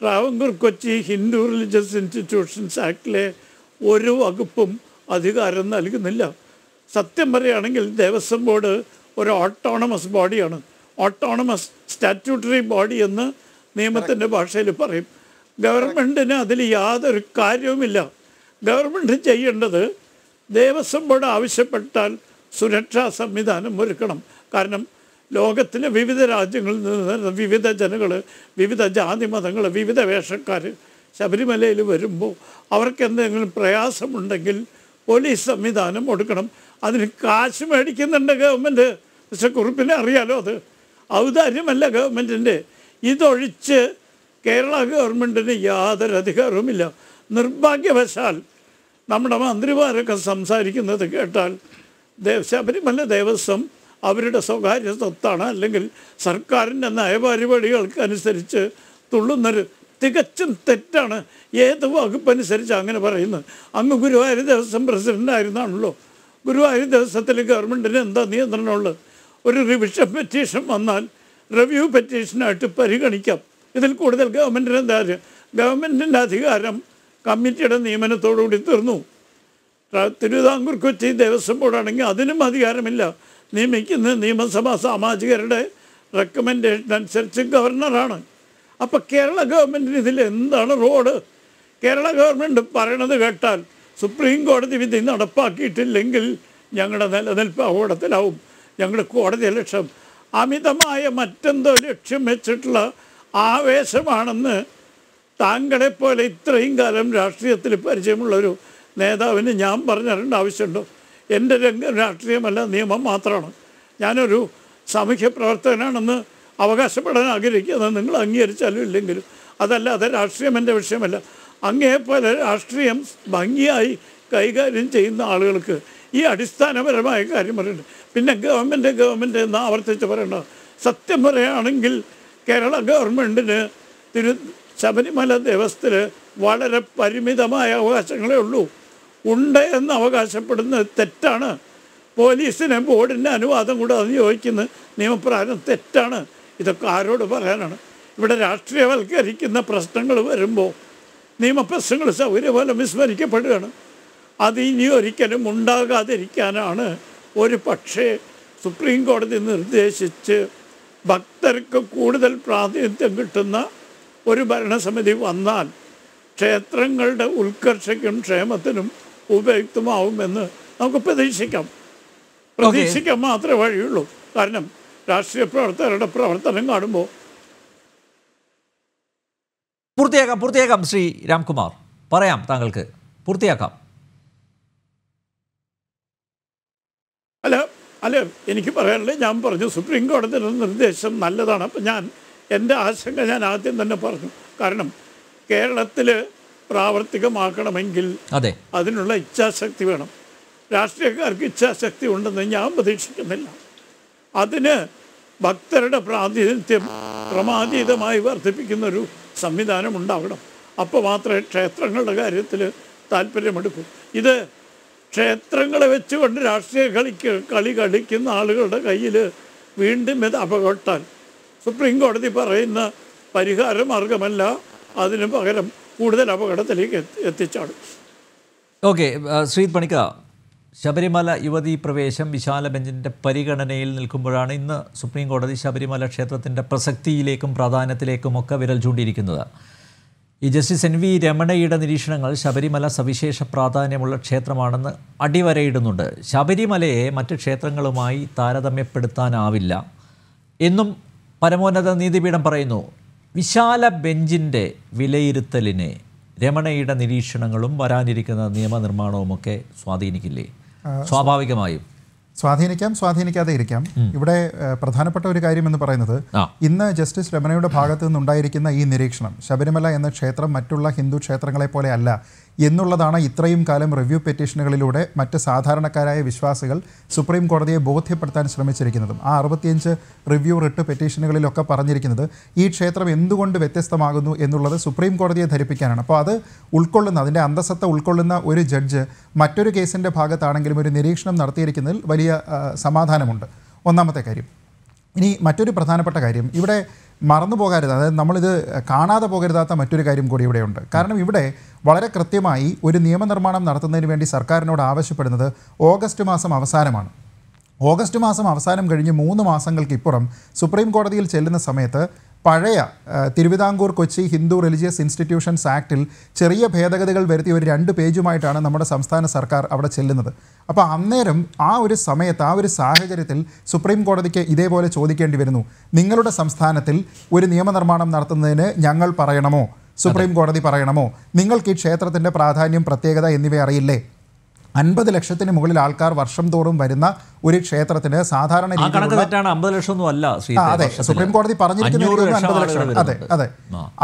ട്രാവങ്കൂർ കൊച്ചി ഹിന്ദു റിലീജിയസ് ഇൻസ്റ്റിറ്റ്യൂഷൻസ് ആക്ടിലെ ഒരു വകുപ്പും അധികാരം നൽകുന്നില്ല സത്യം പറയുകയാണെങ്കിൽ ദേവസ്വം ബോർഡ് ഒരു ഓട്ടോണമസ് ബോഡിയാണ് ഓട്ടോണമസ് സ്റ്റാറ്റ്യൂട്ടറി ബോഡി എന്ന് നിയമത്തിൻ്റെ ഭാഷയിൽ പറയും ഗവൺമെൻറ്റിന് അതിൽ യാതൊരു കാര്യവുമില്ല ഗവൺമെൻറ് ചെയ്യേണ്ടത് ദേവസ്വം ബോർഡ് ആവശ്യപ്പെട്ടാൽ സുരക്ഷാ സംവിധാനം ഒരുക്കണം കാരണം ലോകത്തിലെ വിവിധ രാജ്യങ്ങളിൽ നിന്ന് വിവിധ ജനങ്ങൾ വിവിധ ജാതി മതങ്ങൾ വിവിധ വേഷക്കാർ ശബരിമലയിൽ വരുമ്പോൾ അവർക്ക് എന്തെങ്കിലും പ്രയാസമുണ്ടെങ്കിൽ പോലീസ് സംവിധാനം കൊടുക്കണം അതിന് കാശ് മേടിക്കുന്നുണ്ട് ഗവൺമെൻറ് പക്ഷെ കുറിപ്പിനെ അറിയാലോ അത് ഔദാര്യമല്ല ഗവൺമെൻറ്റിൻ്റെ ഇതൊഴിച്ച് കേരള ഗവൺമെൻറ്റിന് യാതൊരു അധികാരവുമില്ല നിർഭാഗ്യവശാൽ നമ്മുടെ മന്ത്രിമാരൊക്കെ സംസാരിക്കുന്നത് കേട്ടാൽ ശബരിമല ദേവസ്വം അവരുടെ സ്വകാര്യ സ്വത്താണ് അല്ലെങ്കിൽ സർക്കാരിൻ്റെ നയപരിപാടികൾക്ക് അനുസരിച്ച് തുള്ളുന്നൊരു തികച്ചും തെറ്റാണ് ഏത് വകുപ്പനുസരിച്ച് അങ്ങനെ പറയുന്നത് അങ്ങ് ഗുരുവായൂർ ദിവസം പ്രസിഡൻ്റായിരുന്നാണല്ലോ ഗുരുവായൂർ ദിവസത്തിൽ ഗവൺമെൻറ്റിന് എന്താ നിയന്ത്രണമുള്ളത് ഒരു റിവിഷൻ പെറ്റീഷൻ വന്നാൽ റിവ്യൂ പെറ്റീഷനായിട്ട് പരിഗണിക്കാം ഇതിൽ കൂടുതൽ ഗവൺമെൻറ്റിന് എന്താ ഗവൺമെൻറ്റിൻ്റെ അധികാരം കമ്മിറ്റിയുടെ നിയമനത്തോടുകൂടി തീർന്നു തിരുവിതാംകൂർ കൊച്ചി ദേവസ്വം ബോർഡാണെങ്കിൽ അതിനും അധികാരമില്ല നിയമിക്കുന്നത് നിയമസഭാ സാമാജികരുടെ റെക്കമെൻഡേഷൻ അനുസരിച്ച് ഗവർണറാണ് അപ്പം കേരള ഗവൺമെൻറ്റിന് ഇതിൽ എന്താണ് റോഡ് കേരള ഗവൺമെൻറ് പറയണത് കേട്ടാൽ സുപ്രീം കോടതി വിധി നടപ്പാക്കിയിട്ടില്ലെങ്കിൽ ഞങ്ങളുടെ നിലനിൽപ്പ് അപകടത്തിലാവും ഞങ്ങളുടെ കോടതി ലക്ഷ്യം അമിതമായ മറ്റെന്തോ ലക്ഷ്യം വെച്ചിട്ടുള്ള ആവേശമാണെന്ന് താങ്കളെപ്പോലെ ഇത്രയും കാലം രാഷ്ട്രീയത്തിൽ പരിചയമുള്ളൊരു നേതാവിന് ഞാൻ പറഞ്ഞിട്ടുണ്ട് ആവശ്യമുണ്ടോ എൻ്റെ രംഗം രാഷ്ട്രീയമല്ല നിയമം മാത്രമാണ് ഞാനൊരു സാമൂഹ്യ പ്രവർത്തകനാണെന്ന് അവകാശപ്പെടാൻ ആഗ്രഹിക്കുന്നത് നിങ്ങൾ അംഗീകരിച്ചാലും ഇല്ലെങ്കിലും അതല്ലാതെ രാഷ്ട്രീയം എൻ്റെ വിഷയമല്ല അങ്ങേപ്പോലെ രാഷ്ട്രീയം ഭംഗിയായി കൈകാര്യം ചെയ്യുന്ന ആളുകൾക്ക് ഈ അടിസ്ഥാനപരമായ കാര്യം പറയുന്നത് പിന്നെ ഗവൺമെൻറ് ഗവൺമെൻറ് എന്ന് ആവർത്തിച്ച് പറയണം സത്യം പറയുകയാണെങ്കിൽ കേരള ഗവൺമെൻറ്റിന് തിരു ശബരിമല ദേവസ്ഥത്തിൽ വളരെ പരിമിതമായ അവകാശങ്ങളേ ഉള്ളൂ ഉണ്ട് എന്ന് അവകാശപ്പെടുന്നത് തെറ്റാണ് പോലീസിനെ ബോർഡിൻ്റെ അനുവാദം കൂടെ അത് ചോദിക്കുന്നത് നിയമപ്രകാരം തെറ്റാണ് ഇതൊക്കെ ആരോട് പറയാനാണ് ഇവിടെ രാഷ്ട്രീയവൽക്കരിക്കുന്ന പ്രശ്നങ്ങൾ വരുമ്പോൾ നിയമപ്രശ്നങ്ങൾ സൗകര്യപോലെ വിസ്മരിക്കപ്പെടുകയാണ് അത് ഇനി ഒരിക്കലും ഉണ്ടാകാതിരിക്കാനാണ് ഒരു പക്ഷേ സുപ്രീം കോടതി നിർദ്ദേശിച്ച് ഭക്തർക്ക് കൂടുതൽ പ്രാതിനിധ്യം കിട്ടുന്ന ഒരു ഭരണസമിതി വന്നാൽ ക്ഷേത്രങ്ങളുടെ ഉത്കർഷയ്ക്കും ക്ഷേമത്തിനും ഉപയുക്തമാവുമെന്ന് നമുക്ക് പ്രതീക്ഷിക്കാം പ്രതീക്ഷിക്കാൻ മാത്രമേ വഴിയുള്ളൂ കാരണം രാഷ്ട്രീയ പ്രവർത്തകരുടെ പ്രവർത്തനം കാണുമ്പോൾ പൂർത്തിയാക്കാം പൂർത്തിയാക്കാം ശ്രീ രാംകുമാർ പറയാം താങ്കൾക്ക് പൂർത്തിയാക്കാം അല്ല അല്ല എനിക്ക് പറയാനുള്ളത് ഞാൻ പറഞ്ഞു സുപ്രീം കോടതിയുടെ നിർദ്ദേശം നല്ലതാണ് അപ്പം ഞാൻ എൻ്റെ ആശങ്ക ഞാൻ ആദ്യം തന്നെ പറഞ്ഞു കാരണം കേരളത്തിൽ പ്രാവർത്തികമാക്കണമെങ്കിൽ അതിനുള്ള ഇച്ഛാശക്തി വേണം രാഷ്ട്രീയക്കാർക്ക് ഇച്ഛാശക്തി ഉണ്ടെന്ന് ഞാൻ പ്രതീക്ഷിക്കുന്നില്ല അതിന് ഭക്തരുടെ പ്രാതിനിധ്യം ക്രമാതീതമായി വർദ്ധിപ്പിക്കുന്നൊരു സംവിധാനം ഉണ്ടാവണം അപ്പോൾ മാത്രമേ ക്ഷേത്രങ്ങളുടെ കാര്യത്തിൽ താല്പര്യമെടുക്കൂ ഇത് ക്ഷേത്രങ്ങളെ വെച്ചുകൊണ്ട് രാഷ്ട്രീയ കളിക്ക് കളി കളിക്കുന്ന ആളുകളുടെ കയ്യിൽ വീണ്ടും ഇത് അപകട്ടാൽ സുപ്രീം കോടതി പറയുന്ന പരിഹാര മാർഗമല്ല അതിന് പകരം കൂടുതൽ അപകടത്തിലേക്ക് എത്തിച്ചാണ് ഓക്കെ ശ്രീത് പണിക്ക ശബരിമല യുവതി പ്രവേശം വിശാല ബെഞ്ചിൻ്റെ പരിഗണനയിൽ നിൽക്കുമ്പോഴാണ് ഇന്ന് സുപ്രീം കോടതി ശബരിമല ക്ഷേത്രത്തിൻ്റെ പ്രസക്തിയിലേക്കും പ്രാധാന്യത്തിലേക്കും ഒക്കെ വിരൽ ചൂണ്ടിയിരിക്കുന്നത് ഈ ജസ്റ്റിസ് എൻ വി രമണയുടെ നിരീക്ഷണങ്ങൾ ശബരിമല സവിശേഷ പ്രാധാന്യമുള്ള ക്ഷേത്രമാണെന്ന് അടിവരയിടുന്നുണ്ട് ശബരിമലയെ മറ്റ് ക്ഷേത്രങ്ങളുമായി താരതമ്യപ്പെടുത്താനാവില്ല എന്നും പരമോന്നത നീതിപീഠം പറയുന്നു വിശാല ബെഞ്ചിൻ്റെ വിലയിരുത്തലിനെ രമണയുടെ നിരീക്ഷണങ്ങളും വരാനിരിക്കുന്ന നിയമനിർമ്മാണവും ഒക്കെ സ്വാധീനിക്കില്ലേ സ്വാഭാവികമായും സ്വാധീനിക്കാം സ്വാധീനിക്കാതെ ഇരിക്കാം ഇവിടെ പ്രധാനപ്പെട്ട ഒരു കാര്യം എന്ന് പറയുന്നത് ഇന്ന് ജസ്റ്റിസ് രമണയുടെ ഭാഗത്തു നിന്നുണ്ടായിരിക്കുന്ന ഈ നിരീക്ഷണം ശബരിമല എന്ന ക്ഷേത്രം മറ്റുള്ള ഹിന്ദു ക്ഷേത്രങ്ങളെ പോലെ അല്ല എന്നുള്ളതാണ് ഇത്രയും കാലം റിവ്യൂ പെറ്റീഷനുകളിലൂടെ മറ്റ് സാധാരണക്കാരായ വിശ്വാസികൾ സുപ്രീം കോടതിയെ ബോധ്യപ്പെടുത്താൻ ശ്രമിച്ചിരിക്കുന്നതും ആ അറുപത്തിയഞ്ച് റിവ്യൂ റിട്ട് പെറ്റീഷനുകളിലൊക്കെ പറഞ്ഞിരിക്കുന്നത് ഈ ക്ഷേത്രം എന്തുകൊണ്ട് വ്യത്യസ്തമാകുന്നു എന്നുള്ളത് സുപ്രീം കോടതിയെ ധരിപ്പിക്കാനാണ് അപ്പോൾ അത് ഉൾക്കൊള്ളുന്ന അതിൻ്റെ അന്തസത്ത ഉൾക്കൊള്ളുന്ന ഒരു ജഡ്ജ് മറ്റൊരു കേസിൻ്റെ ഭാഗത്താണെങ്കിലും ഒരു നിരീക്ഷണം നടത്തിയിരിക്കുന്നതിൽ വലിയ സമാധാനമുണ്ട് ഒന്നാമത്തെ കാര്യം ഇനി മറ്റൊരു പ്രധാനപ്പെട്ട കാര്യം ഇവിടെ മറന്നു പോകരുത് അതായത് നമ്മളിത് കാണാതെ പോകരുതാത്ത മറ്റൊരു കാര്യം കൂടി ഇവിടെയുണ്ട് കാരണം ഇവിടെ വളരെ കൃത്യമായി ഒരു നിയമനിർമ്മാണം നടത്തുന്നതിന് വേണ്ടി സർക്കാരിനോട് ആവശ്യപ്പെടുന്നത് ഓഗസ്റ്റ് മാസം അവസാനമാണ് ഓഗസ്റ്റ് മാസം അവസാനം കഴിഞ്ഞ് മൂന്ന് മാസങ്ങൾക്കിപ്പുറം സുപ്രീം കോടതിയിൽ ചെല്ലുന്ന സമയത്ത് പഴയ തിരുവിതാംകൂർ കൊച്ചി ഹിന്ദു റിലീജിയസ് ഇൻസ്റ്റിറ്റ്യൂഷൻസ് ആക്ടിൽ ചെറിയ ഭേദഗതികൾ വരുത്തി ഒരു രണ്ട് പേജുമായിട്ടാണ് നമ്മുടെ സംസ്ഥാന സർക്കാർ അവിടെ ചെല്ലുന്നത് അപ്പോൾ അന്നേരം ആ ഒരു സമയത്ത് ആ ഒരു സാഹചര്യത്തിൽ സുപ്രീം കോടതിക്ക് ഇതേപോലെ ചോദിക്കേണ്ടി വരുന്നു നിങ്ങളുടെ സംസ്ഥാനത്തിൽ ഒരു നിയമനിർമ്മാണം നടത്തുന്നതിന് ഞങ്ങൾ പറയണമോ സുപ്രീം കോടതി പറയണമോ നിങ്ങൾക്ക് ഈ ക്ഷേത്രത്തിൻ്റെ പ്രാധാന്യം പ്രത്യേകത എന്നിവ അറിയില്ലേ അൻപത് ലക്ഷത്തിന് മുകളിൽ ആൾക്കാർ വർഷം തോറും വരുന്ന ഒരു ക്ഷേത്രത്തിന് സാധാരണ അതെ സുപ്രീം കോടതി പറഞ്ഞിരിക്കുന്നത് അതെ അതെ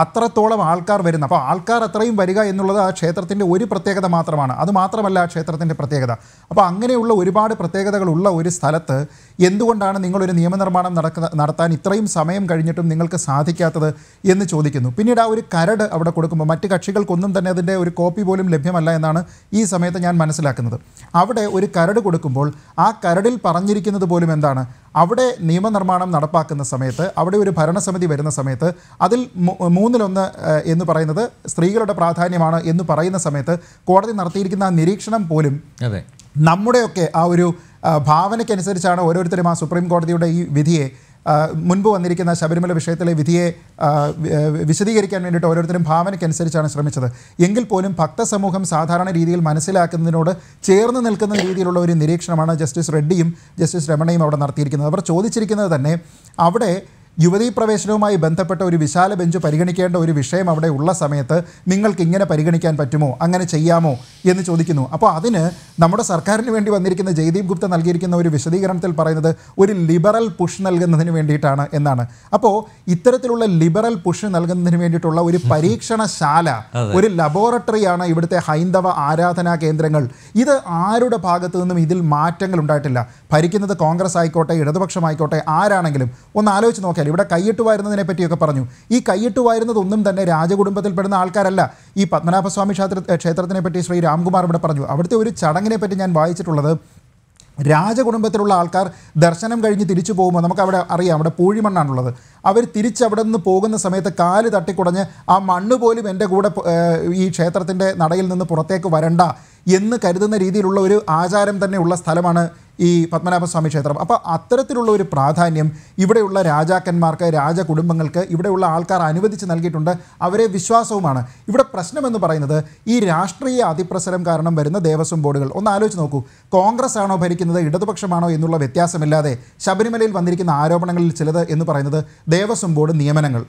അത്രത്തോളം ആൾക്കാർ വരുന്ന അപ്പോൾ ആൾക്കാർ അത്രയും വരിക എന്നുള്ളത് ആ ക്ഷേത്രത്തിൻ്റെ ഒരു പ്രത്യേകത മാത്രമാണ് അത് മാത്രമല്ല ആ ക്ഷേത്രത്തിൻ്റെ പ്രത്യേകത അപ്പോൾ അങ്ങനെയുള്ള ഒരുപാട് പ്രത്യേകതകളുള്ള ഒരു സ്ഥലത്ത് എന്തുകൊണ്ടാണ് നിങ്ങളൊരു നിയമനിർമ്മാണം നടക്കുന്ന നടത്താൻ ഇത്രയും സമയം കഴിഞ്ഞിട്ടും നിങ്ങൾക്ക് സാധിക്കാത്തത് എന്ന് ചോദിക്കുന്നു പിന്നീട് ആ ഒരു കരട് അവിടെ കൊടുക്കുമ്പോൾ മറ്റ് കക്ഷികൾക്കൊന്നും തന്നെ അതിൻ്റെ ഒരു കോപ്പി പോലും ലഭ്യമല്ല എന്നാണ് ഈ സമയത്ത് ഞാൻ മനസ്സിലാക്കുന്നത് അവിടെ ഒരു കരട് കൊടുക്കുമ്പോൾ ആ കരടിൽ പറഞ്ഞിരിക്കുന്നത് പോലും എന്താണ് അവിടെ നിയമനിർമ്മാണം നടപ്പാക്കുന്ന സമയത്ത് അവിടെ ഒരു ഭരണസമിതി വരുന്ന സമയത്ത് അതിൽ മൂന്നിലൊന്ന് എന്ന് പറയുന്നത് സ്ത്രീകളുടെ പ്രാധാന്യമാണ് എന്ന് പറയുന്ന സമയത്ത് കോടതി നടത്തിയിരിക്കുന്ന നിരീക്ഷണം പോലും അതെ നമ്മുടെയൊക്കെ ആ ഒരു ഭാവനയ്ക്കനുസരിച്ചാണ് ഓരോരുത്തരും ആ സുപ്രീം കോടതിയുടെ ഈ വിധിയെ മുൻപ് വന്നിരിക്കുന്ന ശബരിമല വിഷയത്തിലെ വിധിയെ വിശദീകരിക്കാൻ വേണ്ടിയിട്ട് ഓരോരുത്തരും ഭാവനയ്ക്കനുസരിച്ചാണ് ശ്രമിച്ചത് എങ്കിൽ പോലും ഭക്തസമൂഹം സാധാരണ രീതിയിൽ മനസ്സിലാക്കുന്നതിനോട് ചേർന്ന് നിൽക്കുന്ന രീതിയിലുള്ള ഒരു നിരീക്ഷണമാണ് ജസ്റ്റിസ് റെഡ്ഡിയും ജസ്റ്റിസ് രമണയും അവിടെ നടത്തിയിരിക്കുന്നത് അവർ ചോദിച്ചിരിക്കുന്നത് തന്നെ അവിടെ യുവതീ പ്രവേശനവുമായി ബന്ധപ്പെട്ട ഒരു വിശാല ബെഞ്ച് പരിഗണിക്കേണ്ട ഒരു വിഷയം അവിടെ ഉള്ള സമയത്ത് നിങ്ങൾക്ക് ഇങ്ങനെ പരിഗണിക്കാൻ പറ്റുമോ അങ്ങനെ ചെയ്യാമോ എന്ന് ചോദിക്കുന്നു അപ്പോൾ അതിന് നമ്മുടെ സർക്കാരിന് വേണ്ടി വന്നിരിക്കുന്ന ജയ്ദീപ് ഗുപ്ത നൽകിയിരിക്കുന്ന ഒരു വിശദീകരണത്തിൽ പറയുന്നത് ഒരു ലിബറൽ പുഷ് നൽകുന്നതിന് വേണ്ടിയിട്ടാണ് എന്നാണ് അപ്പോൾ ഇത്തരത്തിലുള്ള ലിബറൽ പുഷ് നൽകുന്നതിന് വേണ്ടിയിട്ടുള്ള ഒരു <laughs> പരീക്ഷണശാല ഒരു ലബോറട്ടറിയാണ് ഇവിടുത്തെ ഹൈന്ദവ ആരാധനാ കേന്ദ്രങ്ങൾ ഇത് ആരുടെ ഭാഗത്തു നിന്നും ഇതിൽ മാറ്റങ്ങൾ ഉണ്ടായിട്ടില്ല ഭരിക്കുന്നത് കോൺഗ്രസ് ആയിക്കോട്ടെ ഇടതുപക്ഷമായിക്കോട്ടെ ആരാണെങ്കിലും ഒന്ന് ആലോചിച്ച് നോക്കാം വെച്ചാൽ ഇവിടെ കൈയിട്ട് വാരുന്നതിനെ പറ്റിയൊക്കെ പറഞ്ഞു ഈ കൈയിട്ട് വാരുന്നതൊന്നും തന്നെ രാജകുടുംബത്തിൽപ്പെടുന്ന ആൾക്കാരല്ല ഈ പത്മനാഭസ്വാമി ക്ഷേത്ര ക്ഷേത്രത്തിനെ പറ്റി ശ്രീ രാംകുമാർ ഇവിടെ പറഞ്ഞു അവിടുത്തെ ഒരു ചടങ്ങിനെ പറ്റി ഞാൻ വായിച്ചിട്ടുള്ളത് രാജകുടുംബത്തിലുള്ള ആൾക്കാർ ദർശനം കഴിഞ്ഞ് തിരിച്ചു പോകുമ്പോൾ നമുക്ക് അവിടെ അറിയാം അവിടെ പൂഴിമണ്ണാണുള്ളത് അവർ തിരിച്ചവിടെ നിന്ന് പോകുന്ന സമയത്ത് കാല് തട്ടിക്കുടഞ്ഞ് ആ മണ്ണ് പോലും എൻ്റെ കൂടെ ഈ ക്ഷേത്രത്തിൻ്റെ നടയിൽ നിന്ന് പുറത്തേക്ക് വരണ്ട എന്ന് കരുതുന്ന രീതിയിലുള്ള ഒരു ആചാരം തന്നെയുള്ള സ്ഥലമാണ് ഈ പത്മനാഭസ്വാമി ക്ഷേത്രം അപ്പോൾ അത്തരത്തിലുള്ള ഒരു പ്രാധാന്യം ഇവിടെയുള്ള രാജാക്കന്മാർക്ക് രാജകുടുംബങ്ങൾക്ക് ഇവിടെയുള്ള ആൾക്കാർ അനുവദിച്ച് നൽകിയിട്ടുണ്ട് അവരെ വിശ്വാസവുമാണ് ഇവിടെ പ്രശ്നമെന്ന് പറയുന്നത് ഈ രാഷ്ട്രീയ അതിപ്രസരം കാരണം വരുന്ന ദേവസ്വം ബോർഡുകൾ ഒന്ന് ആലോചിച്ച് നോക്കൂ കോൺഗ്രസ് ആണോ ഭരിക്കുന്നത് ഇടതുപക്ഷമാണോ എന്നുള്ള വ്യത്യാസമില്ലാതെ ശബരിമലയിൽ വന്നിരിക്കുന്ന ആരോപണങ്ങളിൽ ചിലത് എന്ന് പറയുന്നത് ദേവസ്വം ബോർഡ് നിയമനങ്ങൾ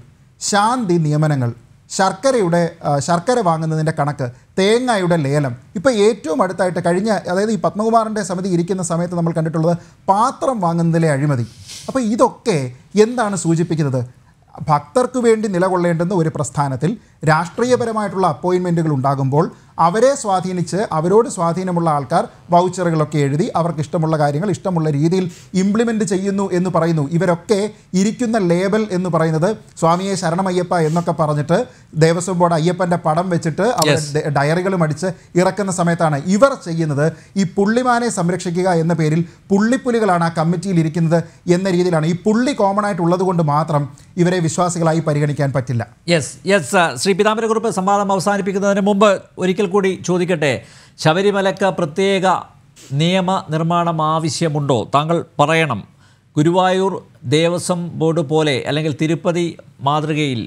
ശാന്തി നിയമനങ്ങൾ ശർക്കരയുടെ ശർക്കര വാങ്ങുന്നതിൻ്റെ കണക്ക് തേങ്ങയുടെ ലേലം ഇപ്പോൾ ഏറ്റവും അടുത്തായിട്ട് കഴിഞ്ഞ അതായത് ഈ പത്മകുമാറിൻ്റെ സമിതി ഇരിക്കുന്ന സമയത്ത് നമ്മൾ കണ്ടിട്ടുള്ളത് പാത്രം വാങ്ങുന്നതിലെ അഴിമതി അപ്പോൾ ഇതൊക്കെ എന്താണ് സൂചിപ്പിക്കുന്നത് ഭക്തർക്ക് വേണ്ടി നിലകൊള്ളേണ്ടുന്ന ഒരു പ്രസ്ഥാനത്തിൽ രാഷ്ട്രീയപരമായിട്ടുള്ള അപ്പോയിൻമെൻറ്റുകൾ ഉണ്ടാകുമ്പോൾ അവരെ സ്വാധീനിച്ച് അവരോട് സ്വാധീനമുള്ള ആൾക്കാർ വൗച്ചറുകളൊക്കെ എഴുതി അവർക്ക് ഇഷ്ടമുള്ള കാര്യങ്ങൾ ഇഷ്ടമുള്ള രീതിയിൽ ഇംപ്ലിമെൻറ്റ് ചെയ്യുന്നു എന്ന് പറയുന്നു ഇവരൊക്കെ ഇരിക്കുന്ന ലേബൽ എന്ന് പറയുന്നത് സ്വാമിയെ ശരണമയ്യപ്പ എന്നൊക്കെ പറഞ്ഞിട്ട് ദേവസ്വം ബോർഡ് അയ്യപ്പൻ്റെ പടം വെച്ചിട്ട് അവർ ഡയറികളും അടിച്ച് ഇറക്കുന്ന സമയത്താണ് ഇവർ ചെയ്യുന്നത് ഈ പുള്ളിമാനെ സംരക്ഷിക്കുക എന്ന പേരിൽ പുള്ളിപ്പുലികളാണ് ആ കമ്മിറ്റിയിൽ ഇരിക്കുന്നത് എന്ന രീതിയിലാണ് ഈ പുള്ളി കോമൺ ആയിട്ടുള്ളത് കൊണ്ട് മാത്രം ഇവരെ വിശ്വാസികളായി പരിഗണിക്കാൻ പറ്റില്ല യെസ് യെസ് ശ്രീ പിതാമരക്കുറിപ്പ് സംവാദം അവസാനിപ്പിക്കുന്നതിന് മുമ്പ് ഒരിക്കൽ കൂടി ചോദിക്കട്ടെ ശബരിമലക്ക് പ്രത്യേക നിയമ നിർമ്മാണം ആവശ്യമുണ്ടോ താങ്കൾ പറയണം ഗുരുവായൂർ ദേവസ്വം ബോർഡ് പോലെ അല്ലെങ്കിൽ തിരുപ്പതി മാതൃകയിൽ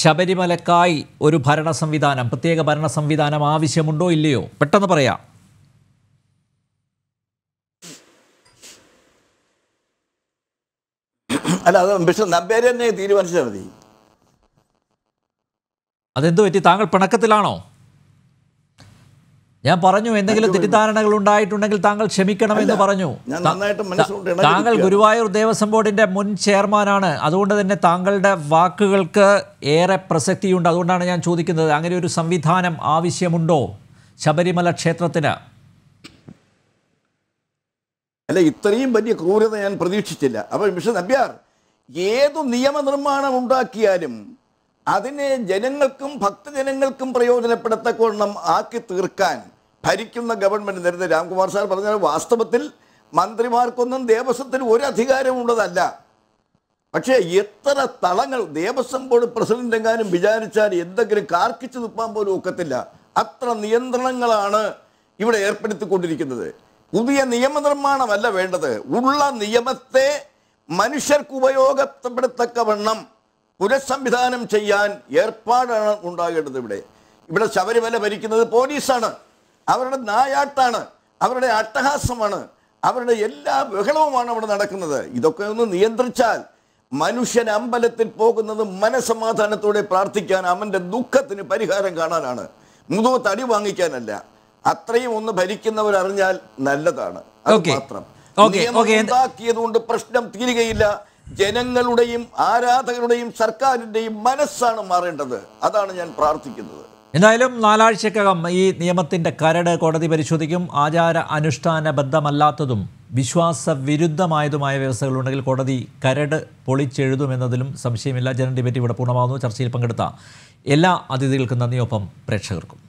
ശബരിമലക്കായി ഒരു ഭരണ സംവിധാനം പ്രത്യേക ഭരണ സംവിധാനം ആവശ്യമുണ്ടോ ഇല്ലയോ പെട്ടെന്ന് പറയാം അല്ല അത് ബിഷപ്പ് നമ്പേര് തന്നെ തീരുമാനിച്ചാൽ മതി അതെന്തു പറ്റി താങ്കൾ പിണക്കത്തിലാണോ ഞാൻ പറഞ്ഞു എന്തെങ്കിലും തെറ്റിദ്ധാരണകൾ ഉണ്ടായിട്ടുണ്ടെങ്കിൽ താങ്കൾ ക്ഷമിക്കണമെന്ന് പറഞ്ഞു താങ്കൾ ഗുരുവായൂർ ദേവസ്വം ബോർഡിന്റെ മുൻ ചെയർമാനാണ് അതുകൊണ്ട് തന്നെ താങ്കളുടെ വാക്കുകൾക്ക് ഏറെ പ്രസക്തിയുണ്ട് അതുകൊണ്ടാണ് ഞാൻ ചോദിക്കുന്നത് അങ്ങനെ ഒരു സംവിധാനം ആവശ്യമുണ്ടോ ശബരിമല ക്ഷേത്രത്തിന് അല്ല ഇത്രയും വലിയ ക്രൂരത ഞാൻ പ്രതീക്ഷിച്ചില്ല അപ്പൊ മിഷൻ നബ്യാർ ഏതു നിയമനിർമ്മാണം ഉണ്ടാക്കിയാലും അതിനെ ജനങ്ങൾക്കും ഭക്തജനങ്ങൾക്കും പ്രയോജനപ്പെടുത്തക്കോണം ആക്കി തീർക്കാൻ ഭരിക്കുന്ന ഗവൺമെൻറ് നേരത്തെ രാംകുമാർ സാർ പറഞ്ഞ വാസ്തവത്തിൽ മന്ത്രിമാർക്കൊന്നും ദേവസ്വത്തിന് ഒരു ഉള്ളതല്ല പക്ഷേ എത്ര തളങ്ങൾ ദേവസ്വം ബോർഡ് പ്രസിഡന്റ് എങ്ങാനും വിചാരിച്ചാൽ എന്തെങ്കിലും കാർക്കിച്ചു നിൽപ്പാൻ പോലും ഒക്കത്തില്ല അത്ര നിയന്ത്രണങ്ങളാണ് ഇവിടെ ഏർപ്പെടുത്തിക്കൊണ്ടിരിക്കുന്നത് പുതിയ നിയമനിർമ്മാണമല്ല വേണ്ടത് ഉള്ള നിയമത്തെ മനുഷ്യർക്ക് വണ്ണം പുനഃസംവിധാനം ചെയ്യാൻ ഏർപ്പാടാണ് ഉണ്ടാകേണ്ടത് ഇവിടെ ഇവിടെ ശബരിമല ഭരിക്കുന്നത് പോലീസാണ് അവരുടെ നായാട്ടാണ് അവരുടെ അട്ടഹാസമാണ് അവരുടെ എല്ലാ ബഹളവുമാണ് അവിടെ നടക്കുന്നത് ഇതൊക്കെ ഒന്ന് നിയന്ത്രിച്ചാൽ മനുഷ്യൻ അമ്പലത്തിൽ പോകുന്നത് മനസമാധാനത്തോടെ പ്രാർത്ഥിക്കാൻ അവൻ്റെ ദുഃഖത്തിന് പരിഹാരം കാണാനാണ് മുതുവ തടി വാങ്ങിക്കാനല്ല അത്രയും ഒന്ന് ഭരിക്കുന്നവരറിഞ്ഞാൽ നല്ലതാണ് അത് മാത്രം പ്രശ്നം തീരുകയില്ല ജനങ്ങളുടെയും ആരാധകരുടെയും സർക്കാരിന്റെയും മനസ്സാണ് മാറേണ്ടത് അതാണ് ഞാൻ പ്രാർത്ഥിക്കുന്നത് എന്തായാലും നാലാഴ്ചക്കകം ഈ നിയമത്തിൻ്റെ കരട് കോടതി പരിശോധിക്കും ആചാര അനുഷ്ഠാന ബദ്ധമല്ലാത്തതും വിശ്വാസ വിരുദ്ധമായതുമായ വ്യവസ്ഥകളുണ്ടെങ്കിൽ കോടതി കരട് പൊളിച്ചെഴുതുമെന്നതിലും സംശയമില്ല ജനറൽ ഡിബേറ്റ് ഇവിടെ പൂർണ്ണമാകുന്നു ചർച്ചയിൽ പങ്കെടുത്ത എല്ലാ അതിഥികൾക്കും നന്ദിയൊപ്പം പ്രേക്ഷകർക്കും